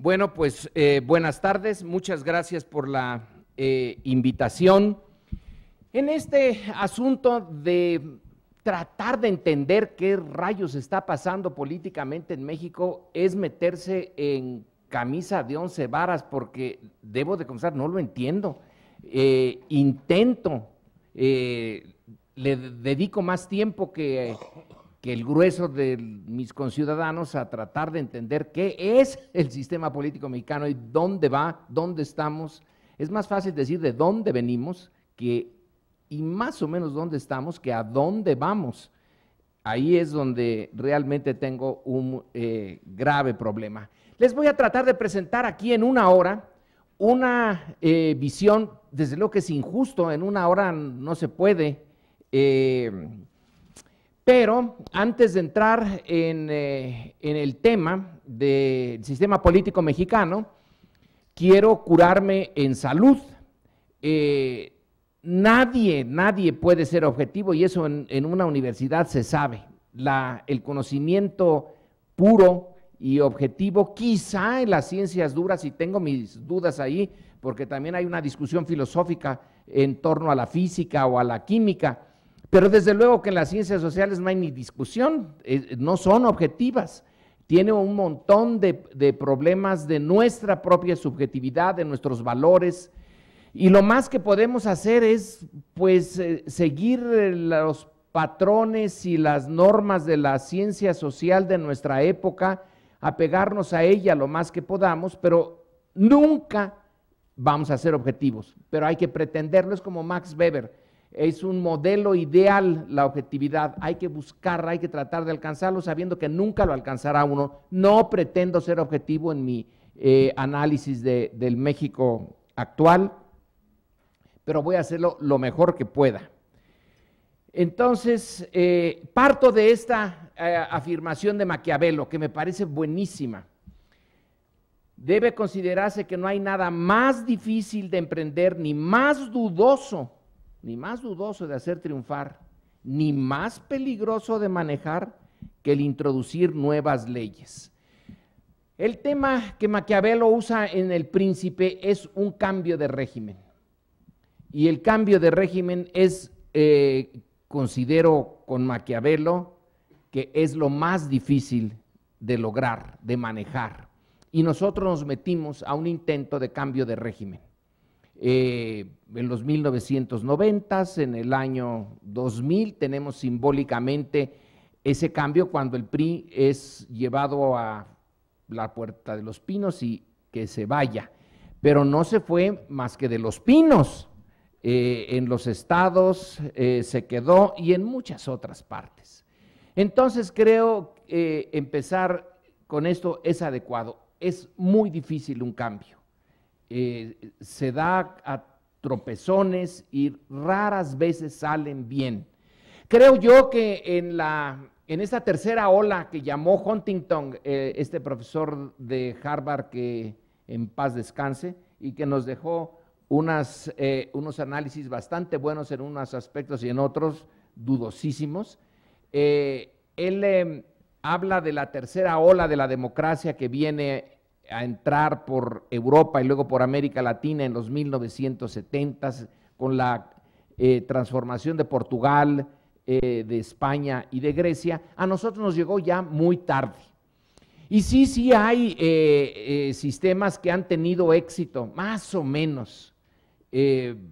Bueno, pues eh, buenas tardes, muchas gracias por la eh, invitación. En este asunto de tratar de entender qué rayos está pasando políticamente en México es meterse en camisa de once varas porque debo de comenzar, no lo entiendo. Eh, intento, le dedico más tiempo que que el grueso de mis conciudadanos a tratar de entender qué es el sistema político mexicano y dónde va, dónde estamos. Es más fácil decir de dónde venimos que y más o menos dónde estamos que a dónde vamos. Ahí es donde realmente tengo un eh, grave problema. Les voy a tratar de presentar aquí en una hora una eh, visión, desde lo que es injusto, en una hora no se puede. Eh, pero antes de entrar eh, en, el tema del sistema político mexicano, quiero curarme en salud. Eh, nadie, nadie puede ser objetivo y eso en, una universidad se sabe. el conocimiento puro y objetivo, quizá en las ciencias duras, y tengo mis dudas ahí, porque también hay una discusión filosófica en torno a la física o a la química, pero desde luego que en las ciencias sociales no hay ni discusión, eh, no son objetivas. Tiene un montón de, problemas de nuestra propia subjetividad, de nuestros valores. Y lo más que podemos hacer es, pues, eh, seguir eh, los patrones y las normas de la ciencia social de nuestra época, apegarnos a ella lo más que podamos, pero nunca vamos a ser objetivos. Pero hay que pretenderlo, es como Max Weber es un modelo ideal la objetividad. Hay que buscarla, hay que tratar de alcanzarlo sabiendo que nunca lo alcanzará uno. No pretendo ser objetivo en mi eh, análisis del México actual, pero voy a hacerlo lo mejor que pueda. Entonces, eh, parto de esta eh, afirmación de Maquiavelo, que me parece buenísima. Debe considerarse que no hay nada más difícil de emprender ni más dudoso ni más dudoso de hacer triunfar, ni más peligroso de manejar que el introducir nuevas leyes. El tema que Maquiavelo usa en El Príncipe es un cambio de régimen. Y el cambio de régimen es, eh, considero con Maquiavelo, que es lo más difícil de lograr, de manejar. Y nosotros nos metimos a un intento de cambio de régimen. Eh, en los 1990s, en el año 2000 tenemos simbólicamente ese cambio cuando el PRI es llevado a la puerta de los pinos y que se vaya. Pero no se fue más que de los pinos. Eh, en los estados eh, se quedó y en muchas otras partes. Entonces creo que empezar con esto es adecuado. Es muy difícil un cambio. Eh, se da a tropezones y raras veces salen bien. Creo yo que en, la, en esta tercera ola que llamó Huntington, eh, este profesor de Harvard que en paz descanse y que nos dejó eh, unos análisis bastante buenos en unos aspectos y en otros dudosísimos, él em, habla de la tercera ola de la democracia que viene a entrar por Europa y luego por América Latina en los 1970s, con la eh, transformación de Portugal, eh, de España y de Grecia, a nosotros nos llegó ya muy tarde. Y sí, sí hay eh, sistemas que han tenido éxito, más o menos. el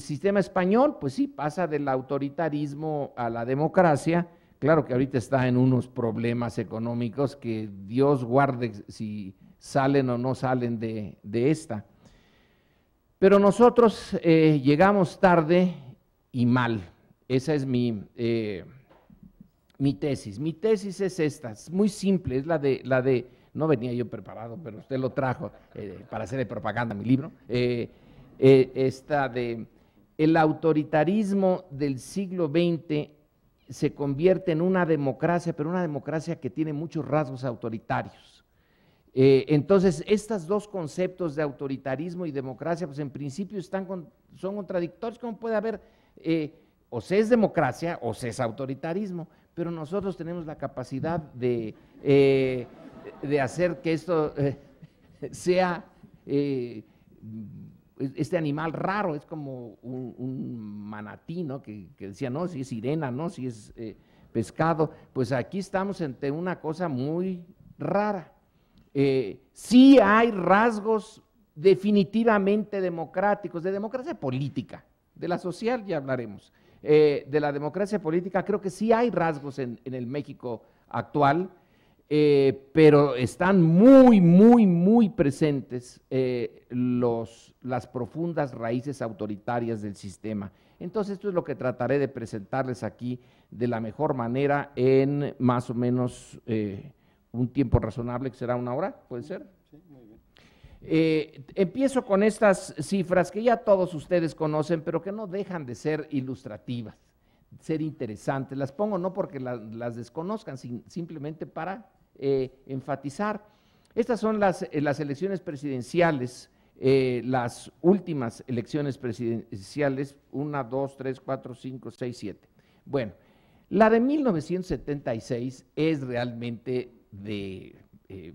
sistema español, pues sí, pasa del autoritarismo a la democracia. Claro que ahorita está en unos problemas económicos que Dios guarde si salen o no salen de, esta. Pero nosotros eh, llegamos tarde y mal. Esa es mi, eh, mi tesis. Mi tesis es esta, es muy simple, es la de, la de no venía yo preparado, pero usted lo trajo eh, para hacer de propaganda mi libro, esta de el autoritarismo del siglo XX se convierte en una democracia, pero una democracia que tiene muchos rasgos autoritarios eh, entonces, estos dos conceptos de autoritarismo y democracia, pues en principio están son contradictorios. como puede haber, eh, o se es democracia o se es autoritarismo? Pero nosotros tenemos la capacidad de, eh, de hacer que esto sea este animal raro, es como un, un manatí, Que, que, decía, no, si es sirena, no, si es pescado. Pues aquí estamos ante una cosa muy rara. Eh, sí hay rasgos definitivamente democráticos, de democracia política, de la social ya hablaremos, eh, de la democracia política, creo que sí hay rasgos en, el México actual, eh, pero están muy, muy, muy presentes las profundas raíces autoritarias del sistema. Entonces, esto es lo que trataré de presentarles aquí de la mejor manera en más o menos un tiempo razonable que será una hora, ¿puede ser? Sí, muy bien. Eh, empiezo con estas cifras que ya todos ustedes conocen, pero que no dejan de ser ilustrativas, ser interesantes. Las pongo no porque las desconozcan, simplemente para eh, enfatizar. Estas son las, eh, las elecciones presidenciales, las últimas elecciones presidenciales, una, dos, tres, cuatro, cinco, seis, siete. Bueno, la de 1976 es realmente de, eh,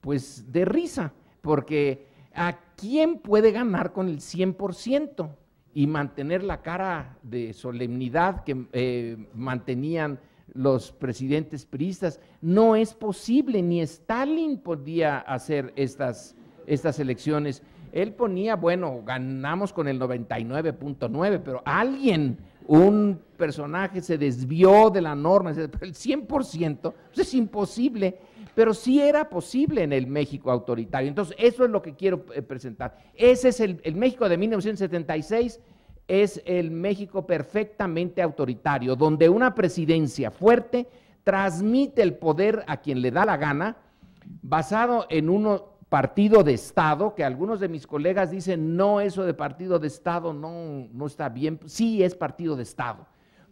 pues, de risa, porque ¿a quién puede ganar con el 100% y mantener la cara de solemnidad que eh, mantenían los presidentes priistas? No es posible, ni Stalin podía hacer estas, estas elecciones. Él ponía, bueno, ganamos con el 99.9, pero alguien un personaje se desvió de la norma, el 100% pues, es imposible, pero sí era posible en el México autoritario. Entonces, eso es lo que quiero eh, presentar. Ese es el, el México de 1976, es el México perfectamente autoritario, donde una presidencia fuerte transmite el poder a quien le da la gana, basado en uno partido de Estado, que algunos de mis colegas dicen, no, eso de partido de Estado no, no está bien, sí es partido de Estado,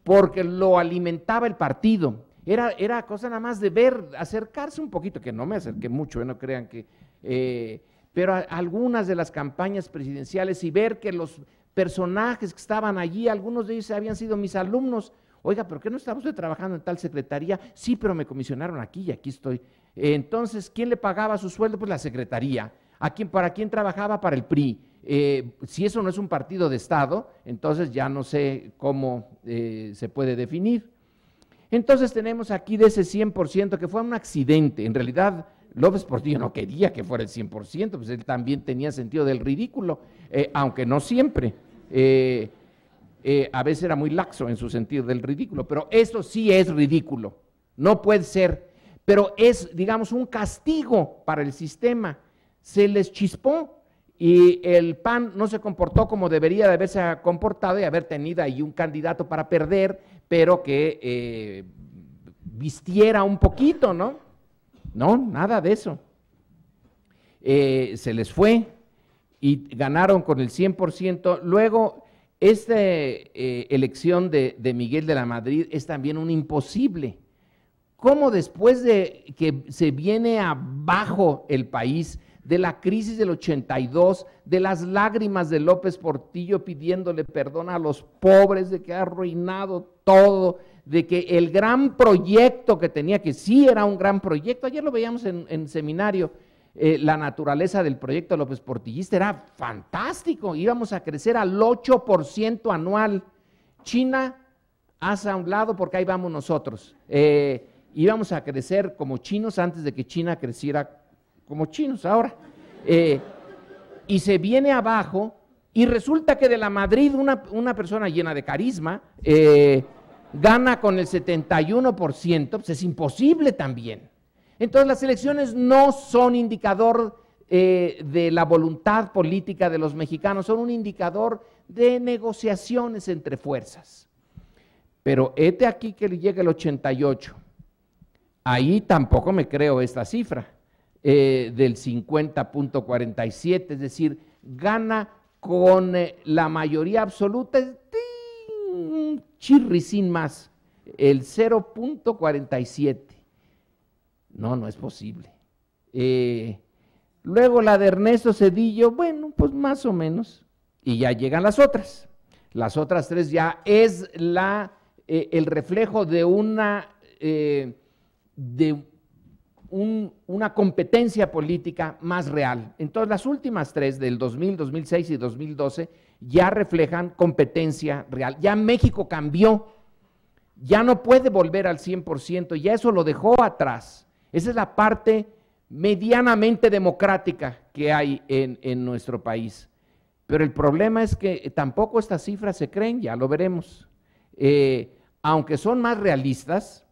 porque lo alimentaba el partido. Era, era, cosa nada más de ver, acercarse un poquito, que no me acerqué mucho, eh, no crean que, eh, pero algunas de las campañas presidenciales y ver que los personajes que estaban allí, algunos de ellos habían sido mis alumnos, Oiga, ¿pero qué no estaba usted trabajando en tal secretaría? Sí, pero me comisionaron aquí y aquí estoy. Entonces, ¿quién le pagaba su sueldo? Pues la secretaría. ¿A quién, ¿Para quién trabajaba? Para el PRI. Eh, si eso no es un partido de Estado, entonces ya no sé cómo eh, se puede definir. Entonces tenemos aquí de ese 100% que fue un accidente. En realidad, López Portillo no quería que fuera el 100%, pues él también tenía sentido del ridículo, eh, aunque no siempre. Eh, a veces era muy laxo en su sentido del ridículo, pero eso sí es ridículo, no puede ser, pero es, digamos, un castigo para el sistema. Se les chispó y el PAN no se comportó como debería de haberse comportado y haber tenido ahí un candidato para perder, pero que eh, vistiera un poquito, ¿no? No, nada de eso. Eh, se les fue y ganaron con el 100%. Luego esta eh, elección de, Miguel de la Madrid es también un imposible. ¿Cómo después de que se viene abajo el país, de la crisis del 82, de las lágrimas de López Portillo pidiéndole perdón a los pobres, de que ha arruinado todo, de que el gran proyecto que tenía, que sí era un gran proyecto, ayer lo veíamos en, en seminario, eh, la naturaleza del proyecto López Portillista era fantástico, íbamos a crecer al 8% anual. China, haz a un lado porque ahí vamos nosotros. Eh, íbamos a crecer como chinos antes de que China creciera como chinos ahora. Eh, y se viene abajo y resulta que de la Madrid una, una persona llena de carisma gana con el 71%, pues es imposible también. Entonces las elecciones no son indicador eh, de la voluntad política de los mexicanos, son un indicador de negociaciones entre fuerzas. Pero este aquí que le llega el 88. Ahí tampoco me creo esta cifra eh, del 50.47, es decir, gana con eh, la mayoría absoluta, un chirricín más, el 0.47. No, no es posible. Eh, luego la de Ernesto Cedillo, bueno, pues más o menos. Y ya llegan las otras. Las otras tres ya es la, eh, el reflejo de una, eh, de una competencia política más real. Entonces las últimas tres del 2000, 2006 y 2012 ya reflejan competencia real. Ya México cambió ya no puede volver al 100%, ya eso lo dejó atrás. Esa es la parte medianamente democrática que hay en, en nuestro país. Pero el problema es que tampoco estas cifras se creen, ya lo veremos. Eh, aunque son más realistas,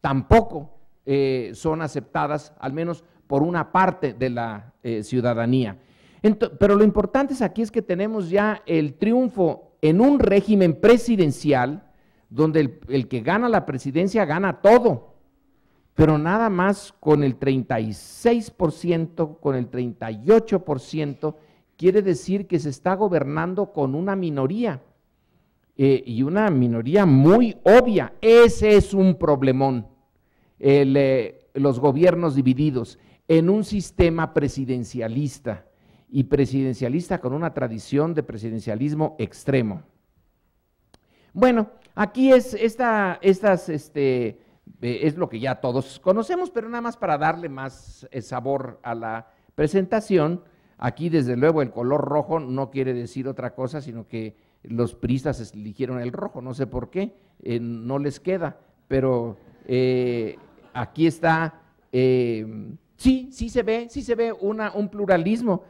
tampoco eh, son aceptadas, al menos por una parte de la eh, ciudadanía. pero lo importante es aquí es que tenemos ya el triunfo en un régimen presidencial donde el que gana la presidencia gana todo pero nada más con el 36%, con el 38%, quiere decir que se está gobernando con una minoría, eh, y una minoría muy obvia. Ese es un problemón, eh, los gobiernos divididos en un sistema presidencialista, y presidencialista con una tradición de presidencialismo extremo. Bueno, aquí es esta, estas... Este, eh, es lo que ya todos conocemos, pero nada más para darle más eh, sabor a la presentación, aquí desde luego el color rojo no quiere decir otra cosa, sino que los pristas eligieron el rojo, no sé por qué, eh, no les queda, pero aquí está, em, sí, sí se ve, sí se ve un pluralismo,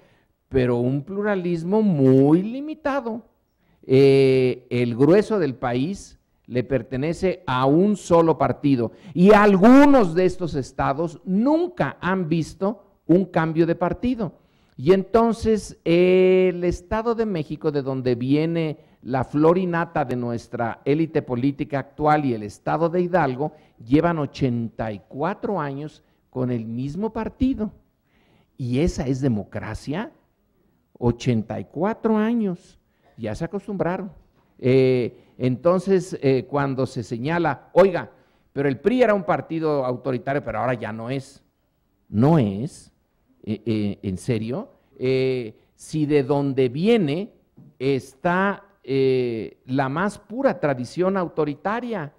pero un pluralismo muy limitado. el grueso del país le pertenece a un solo partido. Y algunos de estos estados nunca han visto un cambio de partido. Y entonces el Estado de México, de donde viene la florinata de nuestra élite política actual y el Estado de Hidalgo, llevan 84 años con el mismo partido. ¿Y esa es democracia? 84 años. Ya se acostumbraron. Eh, entonces, eh, cuando se señala, oiga, pero el PRI era un partido autoritario, pero ahora ya no es. No es, eh, eh, en serio. si de donde viene está la más pura tradición autoritaria,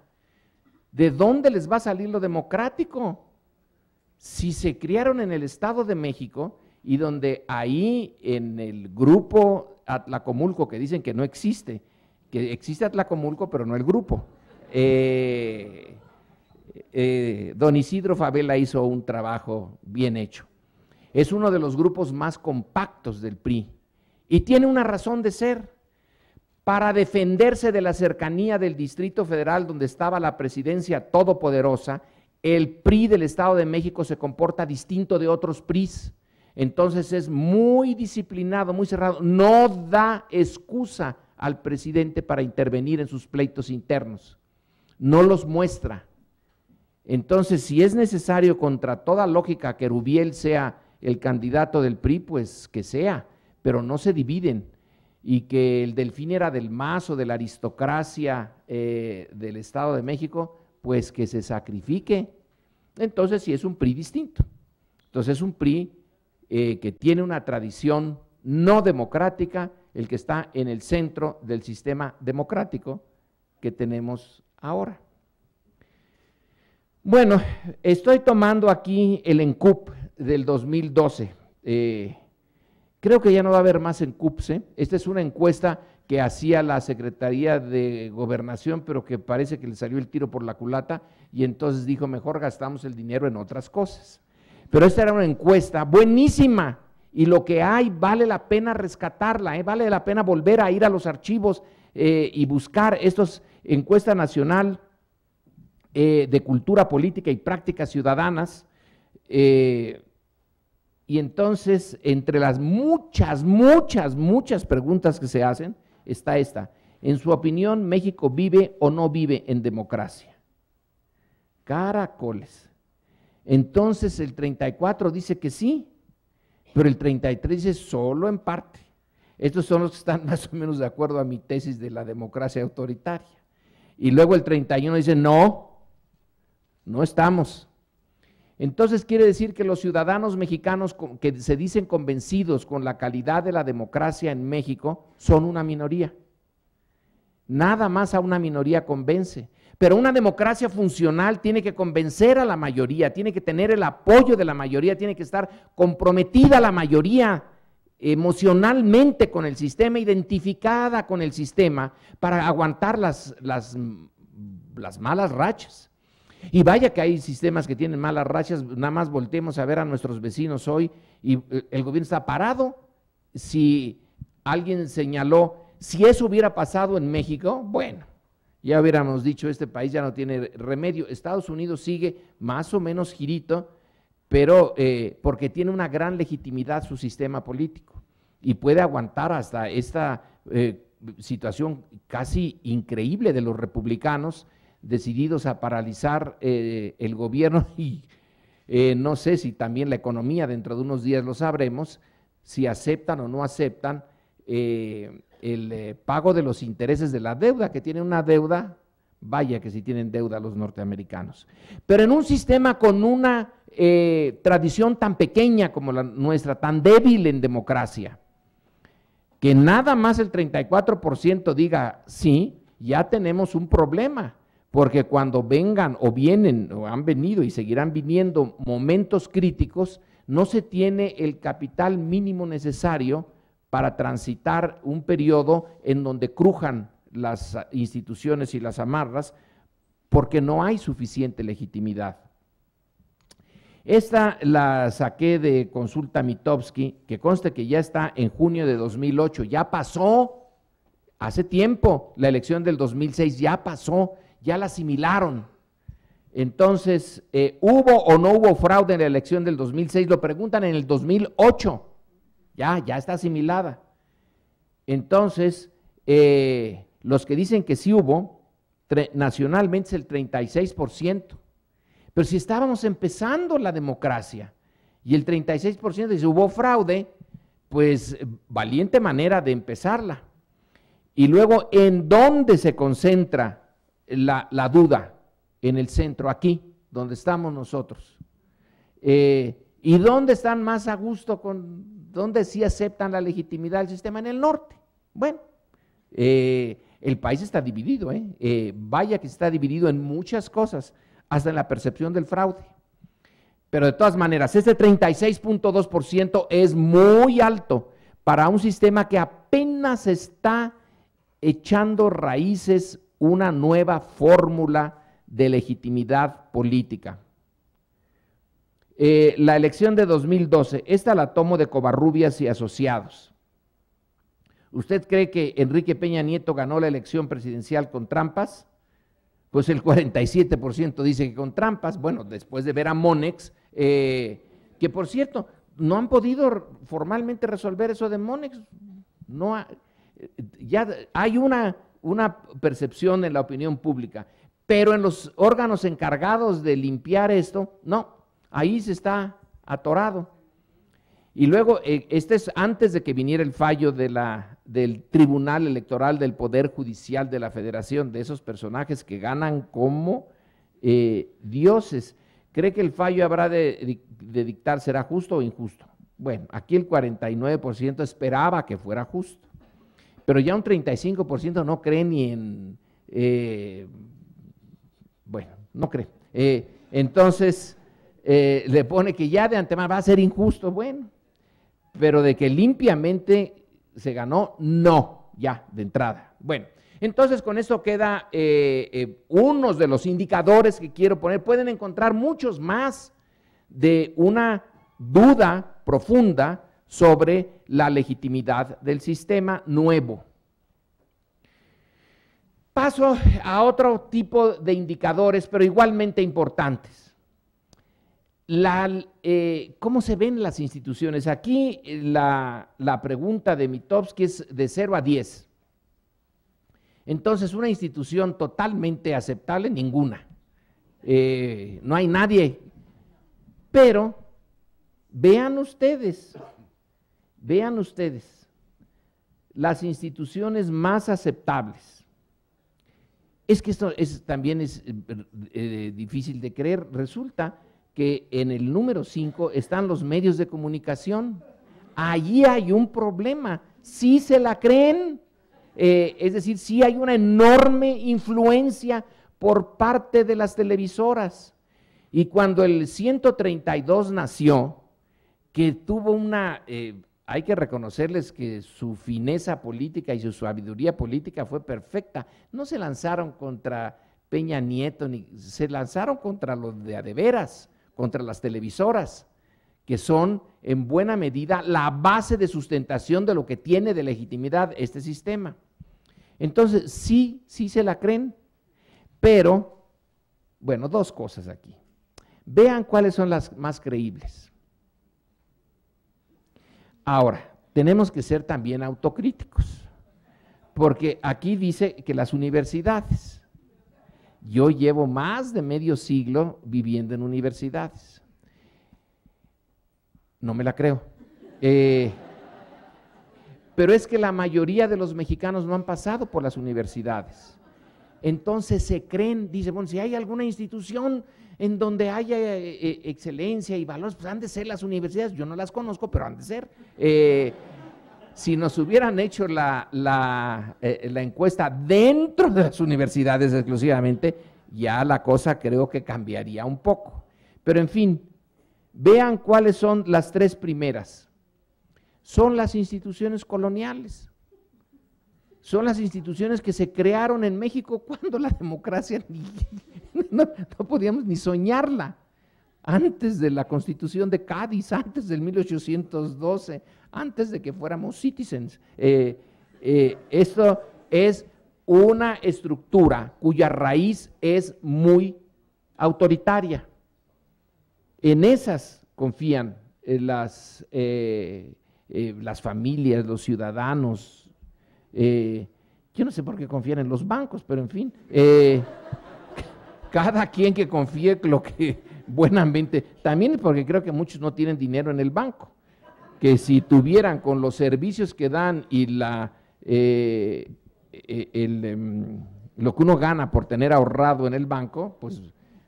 ¿de dónde les va a salir lo democrático? Si se criaron en el Estado de México y donde ahí en el grupo Atlacomulco que dicen que no existe, que existe Atlacomulco, pero no el grupo. Eh, eh, don Isidro Favela hizo un trabajo bien hecho. Es uno de los grupos más compactos del PRI y tiene una razón de ser. Para defenderse de la cercanía del Distrito Federal donde estaba la presidencia todopoderosa, el PRI del Estado de México se comporta distinto de otros PRIs. Entonces es muy disciplinado, muy cerrado. No da excusa al presidente para intervenir en sus pleitos internos. No los muestra. Entonces, si es necesario contra toda lógica que Rubiel sea el candidato del PRI, pues que sea, pero no se dividen. Y que el delfín era del MAS o de la aristocracia eh, del Estado de México, pues que se sacrifique. Entonces, si es un PRI distinto. Entonces, es un PRI eh, que tiene una tradición no democrática el que está en el centro del sistema democrático que tenemos ahora. Bueno, estoy tomando aquí el ENCUP del 2012. Eh, creo que ya no va a haber más ENCUPs. ¿eh? Esta es una encuesta que hacía la Secretaría de Gobernación, pero que parece que le salió el tiro por la culata y entonces dijo, mejor gastamos el dinero en otras cosas. Pero esta era una encuesta buenísima, y lo que hay vale la pena rescatarla, ¿eh? vale la pena volver a ir a los archivos eh, y buscar estos encuesta nacional eh, de cultura política y prácticas ciudadanas. y entonces, entre las muchas, muchas, muchas preguntas que se hacen, está esta. En su opinión, México vive o no vive en democracia. Caracoles. Entonces el 34 dice que sí, pero el 33 dice solo en parte. Estos son los que están más o menos de acuerdo a mi tesis de la democracia autoritaria. Y luego el 31 dice, no, no estamos. Entonces quiere decir que los ciudadanos mexicanos que se dicen convencidos con la calidad de la democracia en México son una minoría. Nada más a una minoría convence. Pero una democracia funcional tiene que convencer a la mayoría, tiene que tener el apoyo de la mayoría, tiene que estar comprometida la mayoría emocionalmente con el sistema, identificada con el sistema, para aguantar las, las, malas rachas. Y vaya que hay sistemas que tienen malas rachas, nada más volteemos a ver a nuestros vecinos hoy y eh, el gobierno está parado. Si alguien señaló, si eso hubiera pasado en México, bueno, ya hubiéramos dicho, este país ya no tiene remedio. Estados Unidos sigue más o menos girito, pero eh, porque tiene una gran legitimidad su sistema político y puede aguantar hasta esta eh, situación casi increíble de los republicanos decididos a paralizar eh, el gobierno y no sé si también la economía, dentro de unos días lo sabremos, si aceptan o no aceptan el eh, pago de los intereses de la deuda, que tiene una deuda, vaya que si tienen deuda los norteamericanos. Pero en un sistema con una eh, tradición tan pequeña como la nuestra, tan débil en democracia, que nada más el 34% diga sí, ya tenemos un problema, porque cuando vengan o vienen o han venido y seguirán viniendo momentos críticos, no se tiene el capital mínimo necesario para transitar un periodo en donde crujan las instituciones y las amarras, porque no hay suficiente legitimidad. Esta la saqué de consulta Mitowski, que conste que ya está en junio de 2008, ya pasó, hace tiempo, la elección del 2006 ya pasó, ya la asimilaron. Entonces, eh, ¿hubo o no hubo fraude en la elección del 2006? Lo preguntan en el 2008 ya, ya está asimilada. Entonces, eh, los que dicen que sí hubo, nacionalmente es el 36%. Pero si estábamos empezando la democracia y el 36% dice hubo fraude, pues eh, valiente manera de empezarla. Y luego, ¿en dónde se concentra la, duda? En el centro, aquí, donde estamos nosotros. Eh, ¿Y dónde están más a gusto con ¿dónde sí aceptan la legitimidad del sistema? En el norte. Bueno, eh, el país está dividido, ¿eh? Eh, vaya que está dividido en muchas cosas, hasta en la percepción del fraude. Pero de todas maneras, este 36.2% es muy alto para un sistema que apenas está echando raíces una nueva fórmula de legitimidad política. Eh, la elección de 2012, esta la tomo de Covarrubias y Asociados. ¿Usted cree que Enrique Peña Nieto ganó la elección presidencial con trampas? Pues el 47% dice que con trampas. Bueno, después de ver a Monex, eh, que por cierto, no han podido formalmente resolver eso de Monex. No eh, ya hay una, una percepción en la opinión pública, pero en los órganos encargados de limpiar esto, no, Ahí se está atorado. Y luego, eh, este es antes de que viniera el fallo del Tribunal Electoral del Poder Judicial de la Federación, de esos personajes que ganan como eh, dioses. ¿Cree que el fallo habrá de, dictar será justo o injusto? Bueno, aquí el 49% esperaba que fuera justo, pero ya un 35% no cree ni en, eh, bueno, no cree. entonces, eh, le pone que ya de antemano va a ser injusto, bueno, pero de que limpiamente se ganó, no, ya, de entrada. Bueno, entonces con esto queda eh, eh, unos de los indicadores que quiero poner, pueden encontrar muchos más de una duda profunda sobre la legitimidad del sistema nuevo. Paso a otro tipo de indicadores, pero igualmente importantes. Eh, ¿Cómo se ven las instituciones? Aquí eh, la, pregunta de Mitofsky es de 0 a 10. Entonces, una institución totalmente aceptable, ninguna. Eh, no hay nadie. Pero vean ustedes, vean ustedes las instituciones más aceptables. Es que esto también es difícil de creer. Resulta que en el número 5 están los medios de comunicación. Allí hay un problema. Si se la creen, eh, es decir, sí hay una enorme influencia por parte de las televisoras. Y cuando el 132 nació, que tuvo una, eh, hay que reconocerles que su fineza política y su sabiduría política fue perfecta. No se lanzaron contra Peña Nieto, ni se lanzaron contra los de adeveras contra las televisoras, que son en buena medida la base de sustentación de lo que tiene de legitimidad este sistema. Entonces, sí, sí se la creen, pero, bueno, dos cosas aquí. Vean cuáles son las más creíbles. Ahora, tenemos que ser también autocríticos, porque aquí dice que las universidades, yo llevo más de medio siglo viviendo en universidades. No me la creo. Eh, pero es que la mayoría de los mexicanos no han pasado por las universidades. Entonces se creen, dice, bueno, si hay alguna institución en donde haya eh, eh, excelencia y valores, pues han de ser las universidades, yo no las conozco, pero han de ser si nos hubieran hecho la, eh, la, encuesta dentro de las universidades exclusivamente, ya la cosa creo que cambiaría un poco. Pero en fin, vean cuáles son las tres primeras. Son las instituciones coloniales. Son las instituciones que se crearon en México cuando la democracia no podíamos ni soñarla antes de la constitución de Cádiz, antes del 1812, antes de que fuéramos citizens. Eh, eh, esto es una estructura cuya raíz es muy autoritaria. En esas confían eh, las, las familias, los ciudadanos. yo no sé por qué confían en los bancos, pero en fin. cada quien que confíe lo que, ambiente, también porque creo que muchos no tienen dinero en el banco, que si tuvieran con los servicios que dan y la, eh, e, em, lo que uno gana por tener ahorrado en el banco, pues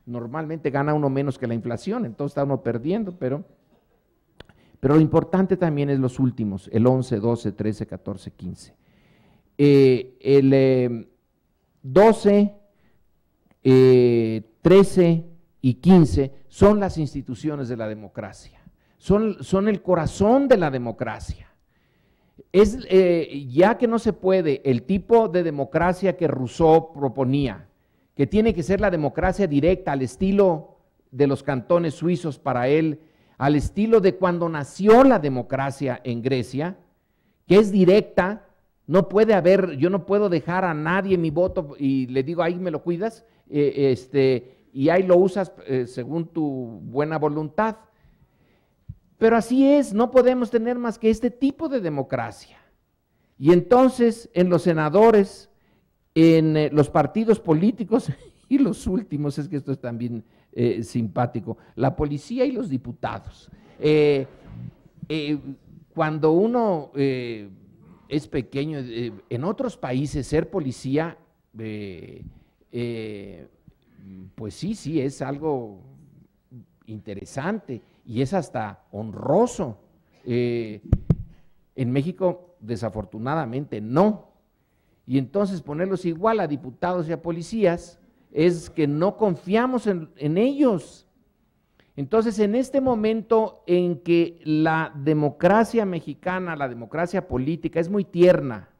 normalmente gana uno menos que la inflación, entonces está uno perdiendo, pero, pero lo importante también es los últimos, el 11, 12, 13, 14, 15. el 12, em, eh, 13, y 15 son las instituciones de la democracia, son, son el corazón de la democracia. Es eh, ya que no se puede el tipo de democracia que Rousseau proponía, que tiene que ser la democracia directa al estilo de los cantones suizos para él, al estilo de cuando nació la democracia en Grecia, que es directa, no puede haber, yo no puedo dejar a nadie mi voto y le digo, ahí me lo cuidas, eh, este, y ahí lo usas eh, según tu buena voluntad. Pero así es, no podemos tener más que este tipo de democracia. Y entonces en los senadores, en eh, los partidos políticos y los últimos, es que esto es también eh, simpático, la policía y los diputados. cuando uno es pequeño, en otros países ser policía pues sí, sí, es algo interesante y es hasta honroso. Eh, en México, desafortunadamente, no. Y entonces ponerlos igual a diputados y a policías es que no confiamos en, ellos. Entonces, en este momento en que la democracia mexicana, la democracia política es muy tierna,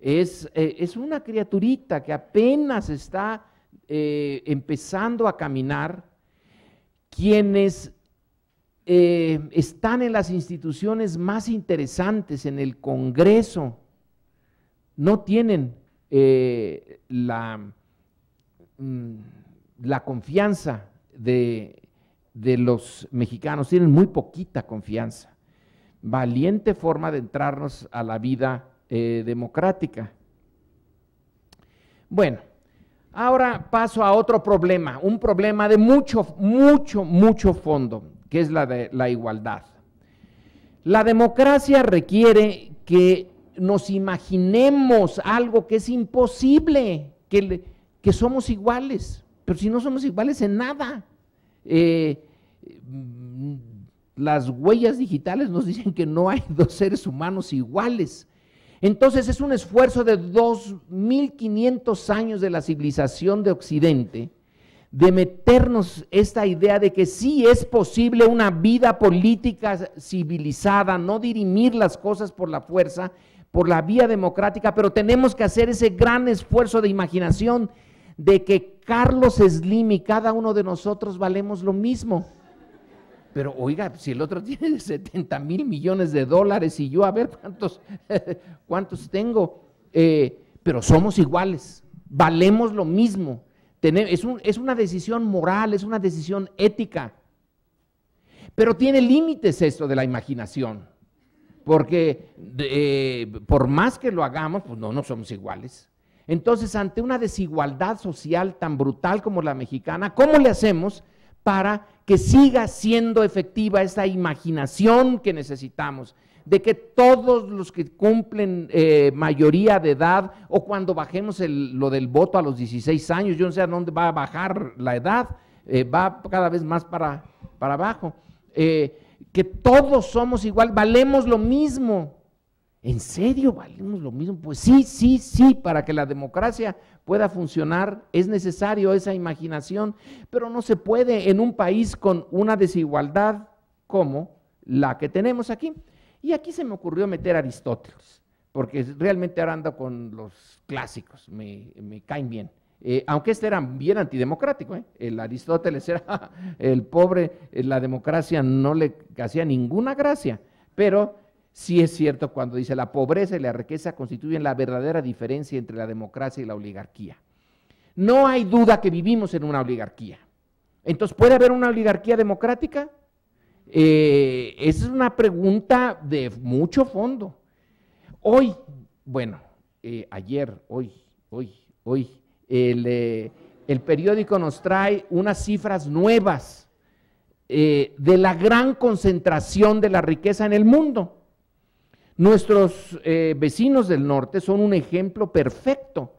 es, eh, es una criaturita que apenas está eh, empezando a caminar, quienes eh, están en las instituciones más interesantes, en el Congreso, no tienen eh, la, mm, la, confianza de, los mexicanos, tienen muy poquita confianza. Valiente forma de entrarnos a la vida democrática. Bueno, Ahora paso a otro problema, un problema de mucho, mucho, mucho fondo, que es la de la igualdad. La democracia requiere que nos imaginemos algo que es imposible, que, somos iguales, pero si no somos iguales en nada. Eh, mm, las huellas digitales nos dicen que no hay dos seres humanos iguales. Entonces es un esfuerzo de 2.500 años de la civilización de Occidente de meternos esta idea de que sí es posible una vida política civilizada, no dirimir las cosas por la fuerza, por la vía democrática, pero tenemos que hacer ese gran esfuerzo de imaginación de que Carlos Slim y cada uno de nosotros valemos lo mismo pero oiga, si el otro tiene 70 mil millones de dólares y yo a ver cuántos, cuántos tengo, eh, pero somos iguales, valemos lo mismo. es, una decisión moral, es una decisión ética. Pero tiene límites esto de la imaginación, porque eh, por más que lo hagamos, pues no, no somos iguales. Entonces, ante una desigualdad social tan brutal como la mexicana, ¿cómo le hacemos para que siga siendo efectiva esa imaginación que necesitamos, de que todos los que cumplen eh, mayoría de edad, o cuando bajemos lo del voto a los 16 años, yo no sé a dónde va a bajar la edad, eh, va cada vez más para, para abajo, eh, que todos somos igual, valemos lo mismo, ¿En serio valemos lo mismo? Pues sí, sí, sí, para que la democracia pueda funcionar es necesario esa imaginación, pero no se puede en un país con una desigualdad como la que tenemos aquí. Y aquí se me ocurrió meter a Aristóteles, porque realmente ahora ando con los clásicos, me, caen bien. Eh, aunque este era bien antidemocrático, ¿eh? el Aristóteles era el pobre, eh, la democracia no le hacía ninguna gracia, pero Sí es cierto cuando dice la pobreza y la riqueza constituyen la verdadera diferencia entre la democracia y la oligarquía. No hay duda que vivimos en una oligarquía. Entonces, ¿puede haber una oligarquía democrática? Eh, esa es una pregunta de mucho fondo. Hoy, bueno, eh, ayer, hoy, hoy, hoy, eh, el, periódico nos trae unas cifras nuevas de la gran concentración de la riqueza en el mundo. Nuestros eh, vecinos del norte son un ejemplo perfecto.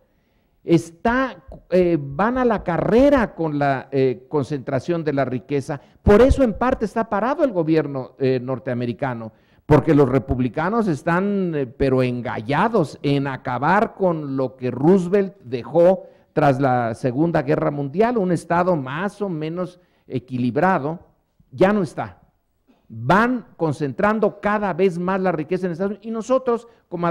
Está, eh, van a la carrera con la eh, concentración de la riqueza. Por eso en parte está parado el gobierno norteamericano, porque los republicanos están pero engallados en acabar con lo que Roosevelt dejó tras la Segunda Guerra Mundial, un Estado más o menos equilibrado. Ya no está, van concentrando cada vez más la riqueza en Estados Unidos. Y nosotros, como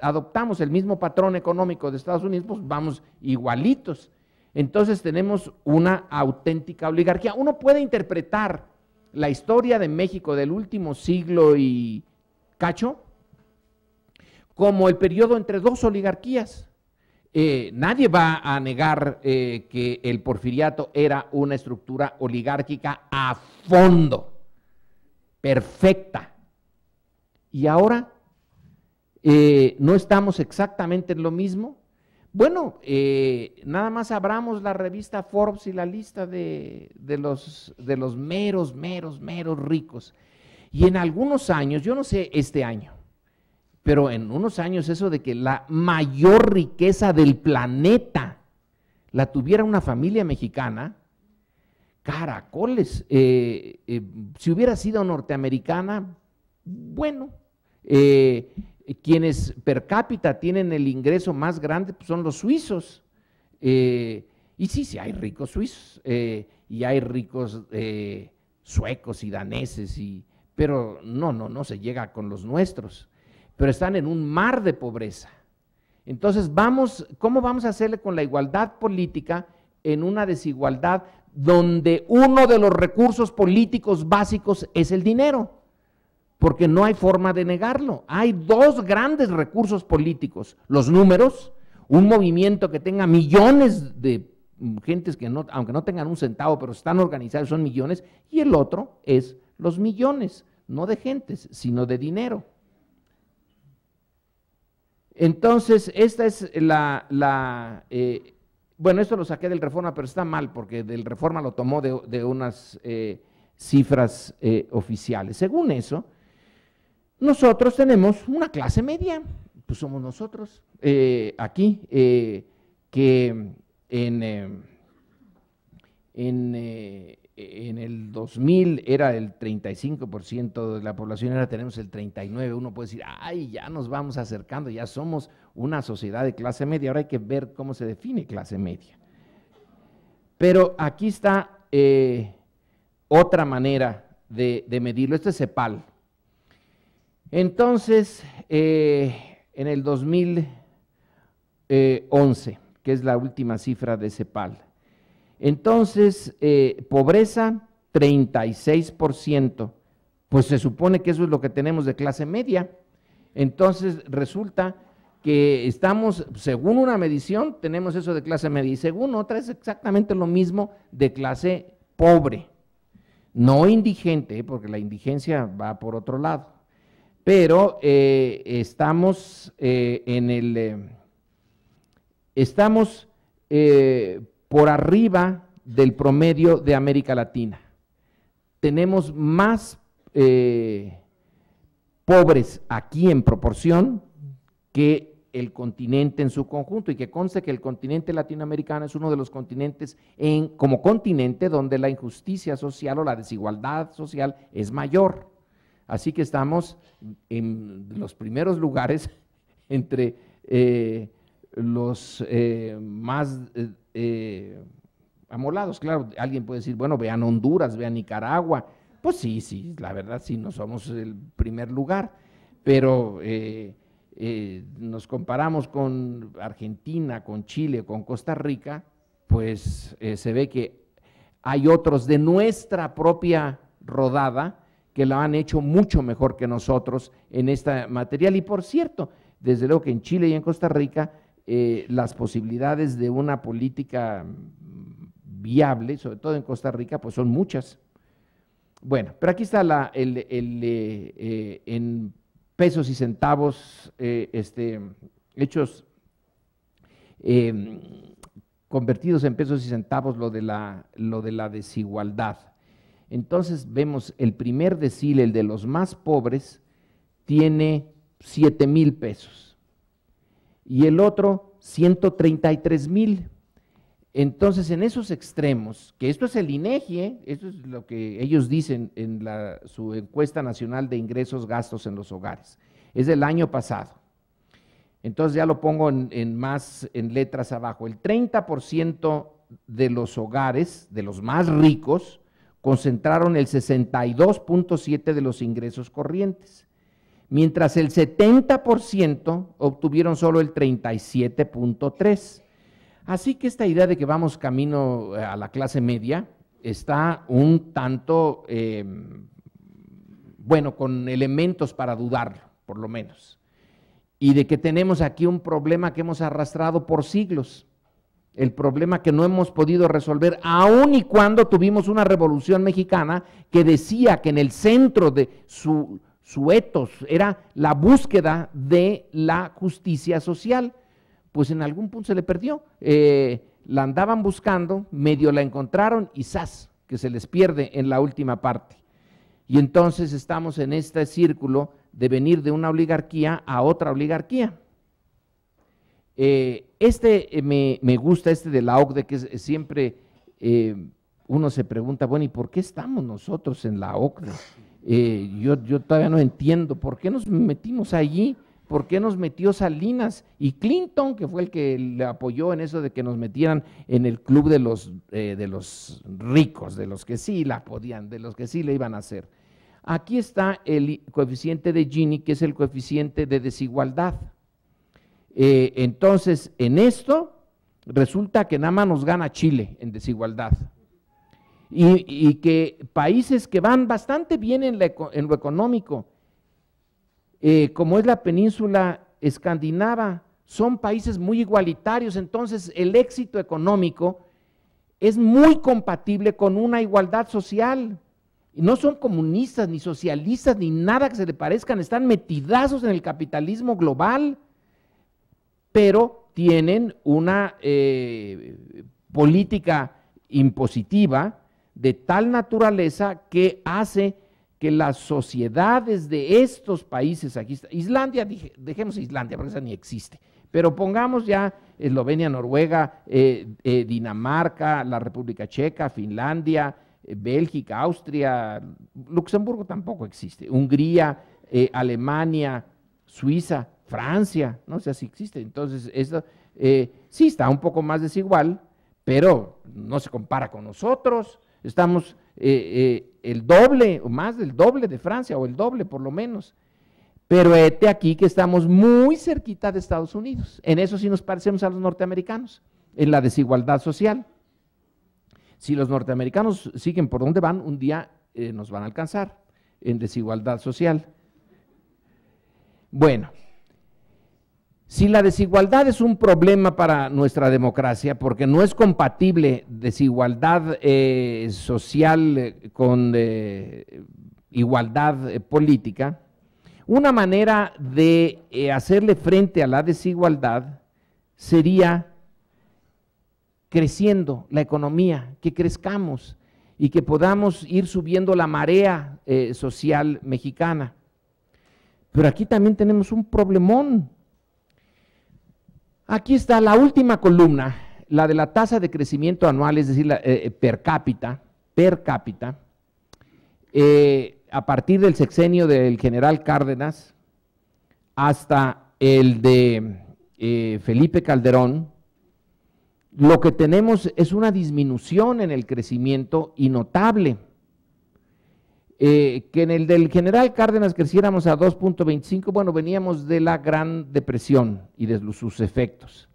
adoptamos el mismo patrón económico de Estados Unidos, pues vamos igualitos. Entonces tenemos una auténtica oligarquía. Uno puede interpretar la historia de México del último siglo y cacho como el periodo entre dos oligarquías. Eh, nadie va a negar eh, que el porfiriato era una estructura oligárquica a fondo perfecta. Y ahora eh, no estamos exactamente en lo mismo. Bueno, eh, nada más abramos la revista Forbes y la lista de, los, de los meros, meros, meros ricos. Y en algunos años, yo no sé este año, pero en unos años eso de que la mayor riqueza del planeta la tuviera una familia mexicana, caracoles. Eh, eh, si hubiera sido norteamericana, bueno. Eh, quienes per cápita tienen el ingreso más grande pues, son los suizos. y sí, sí, hay ricos suizos y hay ricos suecos y daneses, y, pero no, no, no se llega con los nuestros. Pero están en un mar de pobreza. Entonces, vamos, ¿cómo vamos a hacerle con la igualdad política en una desigualdad donde uno de los recursos políticos básicos es el dinero, porque no hay forma de negarlo. Hay dos grandes recursos políticos, los números, un movimiento que tenga millones de gentes que no, aunque no tengan un centavo, pero están organizados, son millones, y el otro es los millones, no de gentes, sino de dinero. Entonces, esta es la, eh, bueno, esto lo saqué del Reforma, pero está mal porque del Reforma lo tomó de, unas eh, cifras eh, oficiales. Según eso, nosotros tenemos una clase media, pues somos nosotros eh, aquí, que en, en en el 2000 era el 35% de la población, ahora tenemos el 39%. Uno puede decir, ay, ya nos vamos acercando, ya somos una sociedad de clase media. Ahora hay que ver cómo se define clase media. Pero aquí está eh, otra manera de, medirlo. Este es CEPAL. Entonces, eh, en el 2011, eh, que es la última cifra de CEPAL, entonces, eh, pobreza, 36%. Pues se supone que eso es lo que tenemos de clase media. Entonces, resulta que estamos, según una medición, tenemos eso de clase media y según otra es exactamente lo mismo de clase pobre. No indigente, porque la indigencia va por otro lado, pero eh, estamos eh, en el... estamos por arriba del promedio de América Latina. Tenemos más eh, pobres aquí en proporción que el continente en su conjunto y que conste que el continente latinoamericano es uno de los continentes en, como continente donde la injusticia social o la desigualdad social es mayor. Así que estamos en los primeros lugares entre eh, los eh, más eh, amolados. Claro, alguien puede decir, bueno, vean Honduras, vean Nicaragua. Pues sí, sí, la verdad sí, no somos el primer lugar, pero eh, eh, nos comparamos con Argentina, con Chile, con Costa Rica, pues se ve que hay otros de nuestra propia rodada que la han hecho mucho mejor que nosotros en esta material. Y por cierto, desde luego que en Chile y en Costa Rica eh, las posibilidades de una política mm, viable, sobre todo en Costa Rica, pues son muchas. Bueno, pero aquí está eh, eh, en pesos y centavos este, hechos em, convertidos en pesos y centavos lo de la, desigualdad. Entonces vemos el primer decil, el de los más pobres, tiene siete mil pesos y el otro 133 mil. Entonces, en esos extremos, que esto es el INEGI, eso ¿eh? esto es lo que ellos dicen en su encuesta nacional de ingresos gastos en los hogares, es del año pasado. Entonces ya lo pongo en, en más, en letras abajo. El 30% de los hogares, de los más ricos, concentraron el 62.7 de los ingresos corrientes mientras el 70% obtuvieron solo el 37.3%. Así que esta idea de que vamos camino eh, a la clase media está un tanto, em, bueno, con elementos para dudarlo, por lo menos. Y de que tenemos aquí un problema que hemos arrastrado por siglos el problema que no hemos podido resolver, aun y cuando tuvimos una revolución mexicana que decía que en el centro de su Suetos, era la búsqueda de la justicia social. Pues en algún punto se le perdió. Eh, la andaban buscando, medio la encontraron y ¡zas! que se les pierde en la última parte. Y entonces estamos en este círculo de venir de una oligarquía a otra oligarquía. Eh, este eh, me, me, gusta, este de la OCDE, que siempre uno se pregunta, bueno, ¿y por qué estamos nosotros en la OCDE? Eh, yo, yo todavía no entiendo por qué nos metimos allí, por qué nos metió Salinas y Clinton, que fue el que le apoyó en eso de que nos metieran en el club de los, eh, de los ricos, de los que sí la podían, de los que sí le iban a hacer. Aquí está el coeficiente de Gini, que es el coeficiente de desigualdad. Eh, entonces, en esto resulta que nada más nos gana Chile en desigualdad y, que países que van bastante bien en, lo económico, eh, como es la península escandinava, son países muy igualitarios, entonces el éxito económico es muy compatible con una igualdad social. no son comunistas, ni socialistas, ni nada que se le parezcan, están metidazos en el capitalismo global, pero tienen una eh, política impositiva de tal naturaleza que hace que las sociedades de estos países, aquí está, Islandia, dejemos Islandia, porque esa ni existe, pero pongamos ya Eslovenia, Noruega, eh, eh, Dinamarca, la República Checa, Finlandia, eh, Bélgica, Austria, Luxemburgo tampoco existe, Hungría, Alemania, Suiza, Francia, no sé si existe. Entonces, esto sí está un poco más desigual, pero no se compara con nosotros estamos eh, eh, el doble o más del doble de Francia o el doble por lo menos. Pero este aquí que estamos muy cerquita de Estados Unidos. En eso sí nos parecemos a los norteamericanos, en la desigualdad social. Si los norteamericanos siguen por donde van, un día eh, nos van a alcanzar en desigualdad social. Bueno. Si la desigualdad es un problema para nuestra democracia, porque no es compatible desigualdad eh, social eh, con eh, igualdad política, una manera de hacerle frente a la desigualdad sería creciendo la economía, que crezcamos y que podamos ir subiendo la marea social mexicana. Pero aquí también tenemos un problemón Aquí está la última columna, la de la tasa de crecimiento anual, es decir, eh, eh, per cápita, per cápita, eh, a partir del sexenio del general Cárdenas hasta el de Felipe Calderón, lo que tenemos es una disminución en el crecimiento y notable. Eh, que en el del general Cárdenas creciéramos a 2.25, bueno, veníamos de la Gran Depresión y de sus efectos.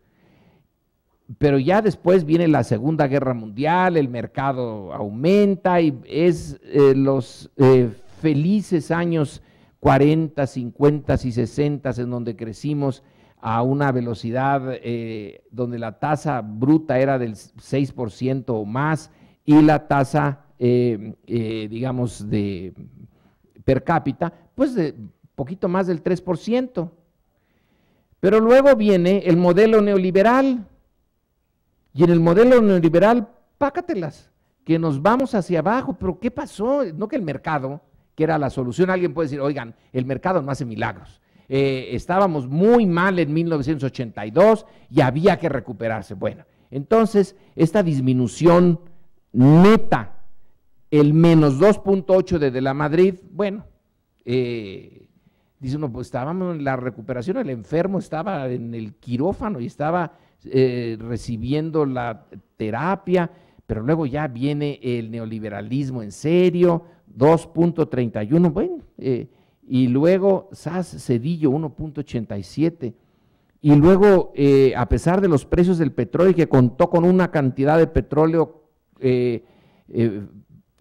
Pero ya después viene la Segunda Guerra Mundial, el mercado aumenta y es eh, los eh, felices años 40, 50 y 60 en donde crecimos a una velocidad donde la tasa bruta era del 6% o más y la tasa eh, eh, digamos, de per cápita, pues de poquito más del 3%. Pero luego viene el modelo neoliberal. Y en el modelo neoliberal, pácatelas, que nos vamos hacia abajo. Pero ¿qué pasó? No que el mercado, que era la solución, alguien puede decir, oigan, el mercado no hace milagros. Eh, estábamos muy mal en 1982 y había que recuperarse. Bueno, entonces esta disminución neta el menos 2.8 desde La Madrid, bueno, eh, dice uno, pues estábamos en la recuperación, el enfermo estaba en el quirófano y estaba eh, recibiendo la terapia, pero luego ya viene el neoliberalismo en serio, 2.31, bueno, eh, y luego SAS Cedillo 1.87. Y luego, a pesar de los precios del petróleo, que contó con una cantidad de petróleo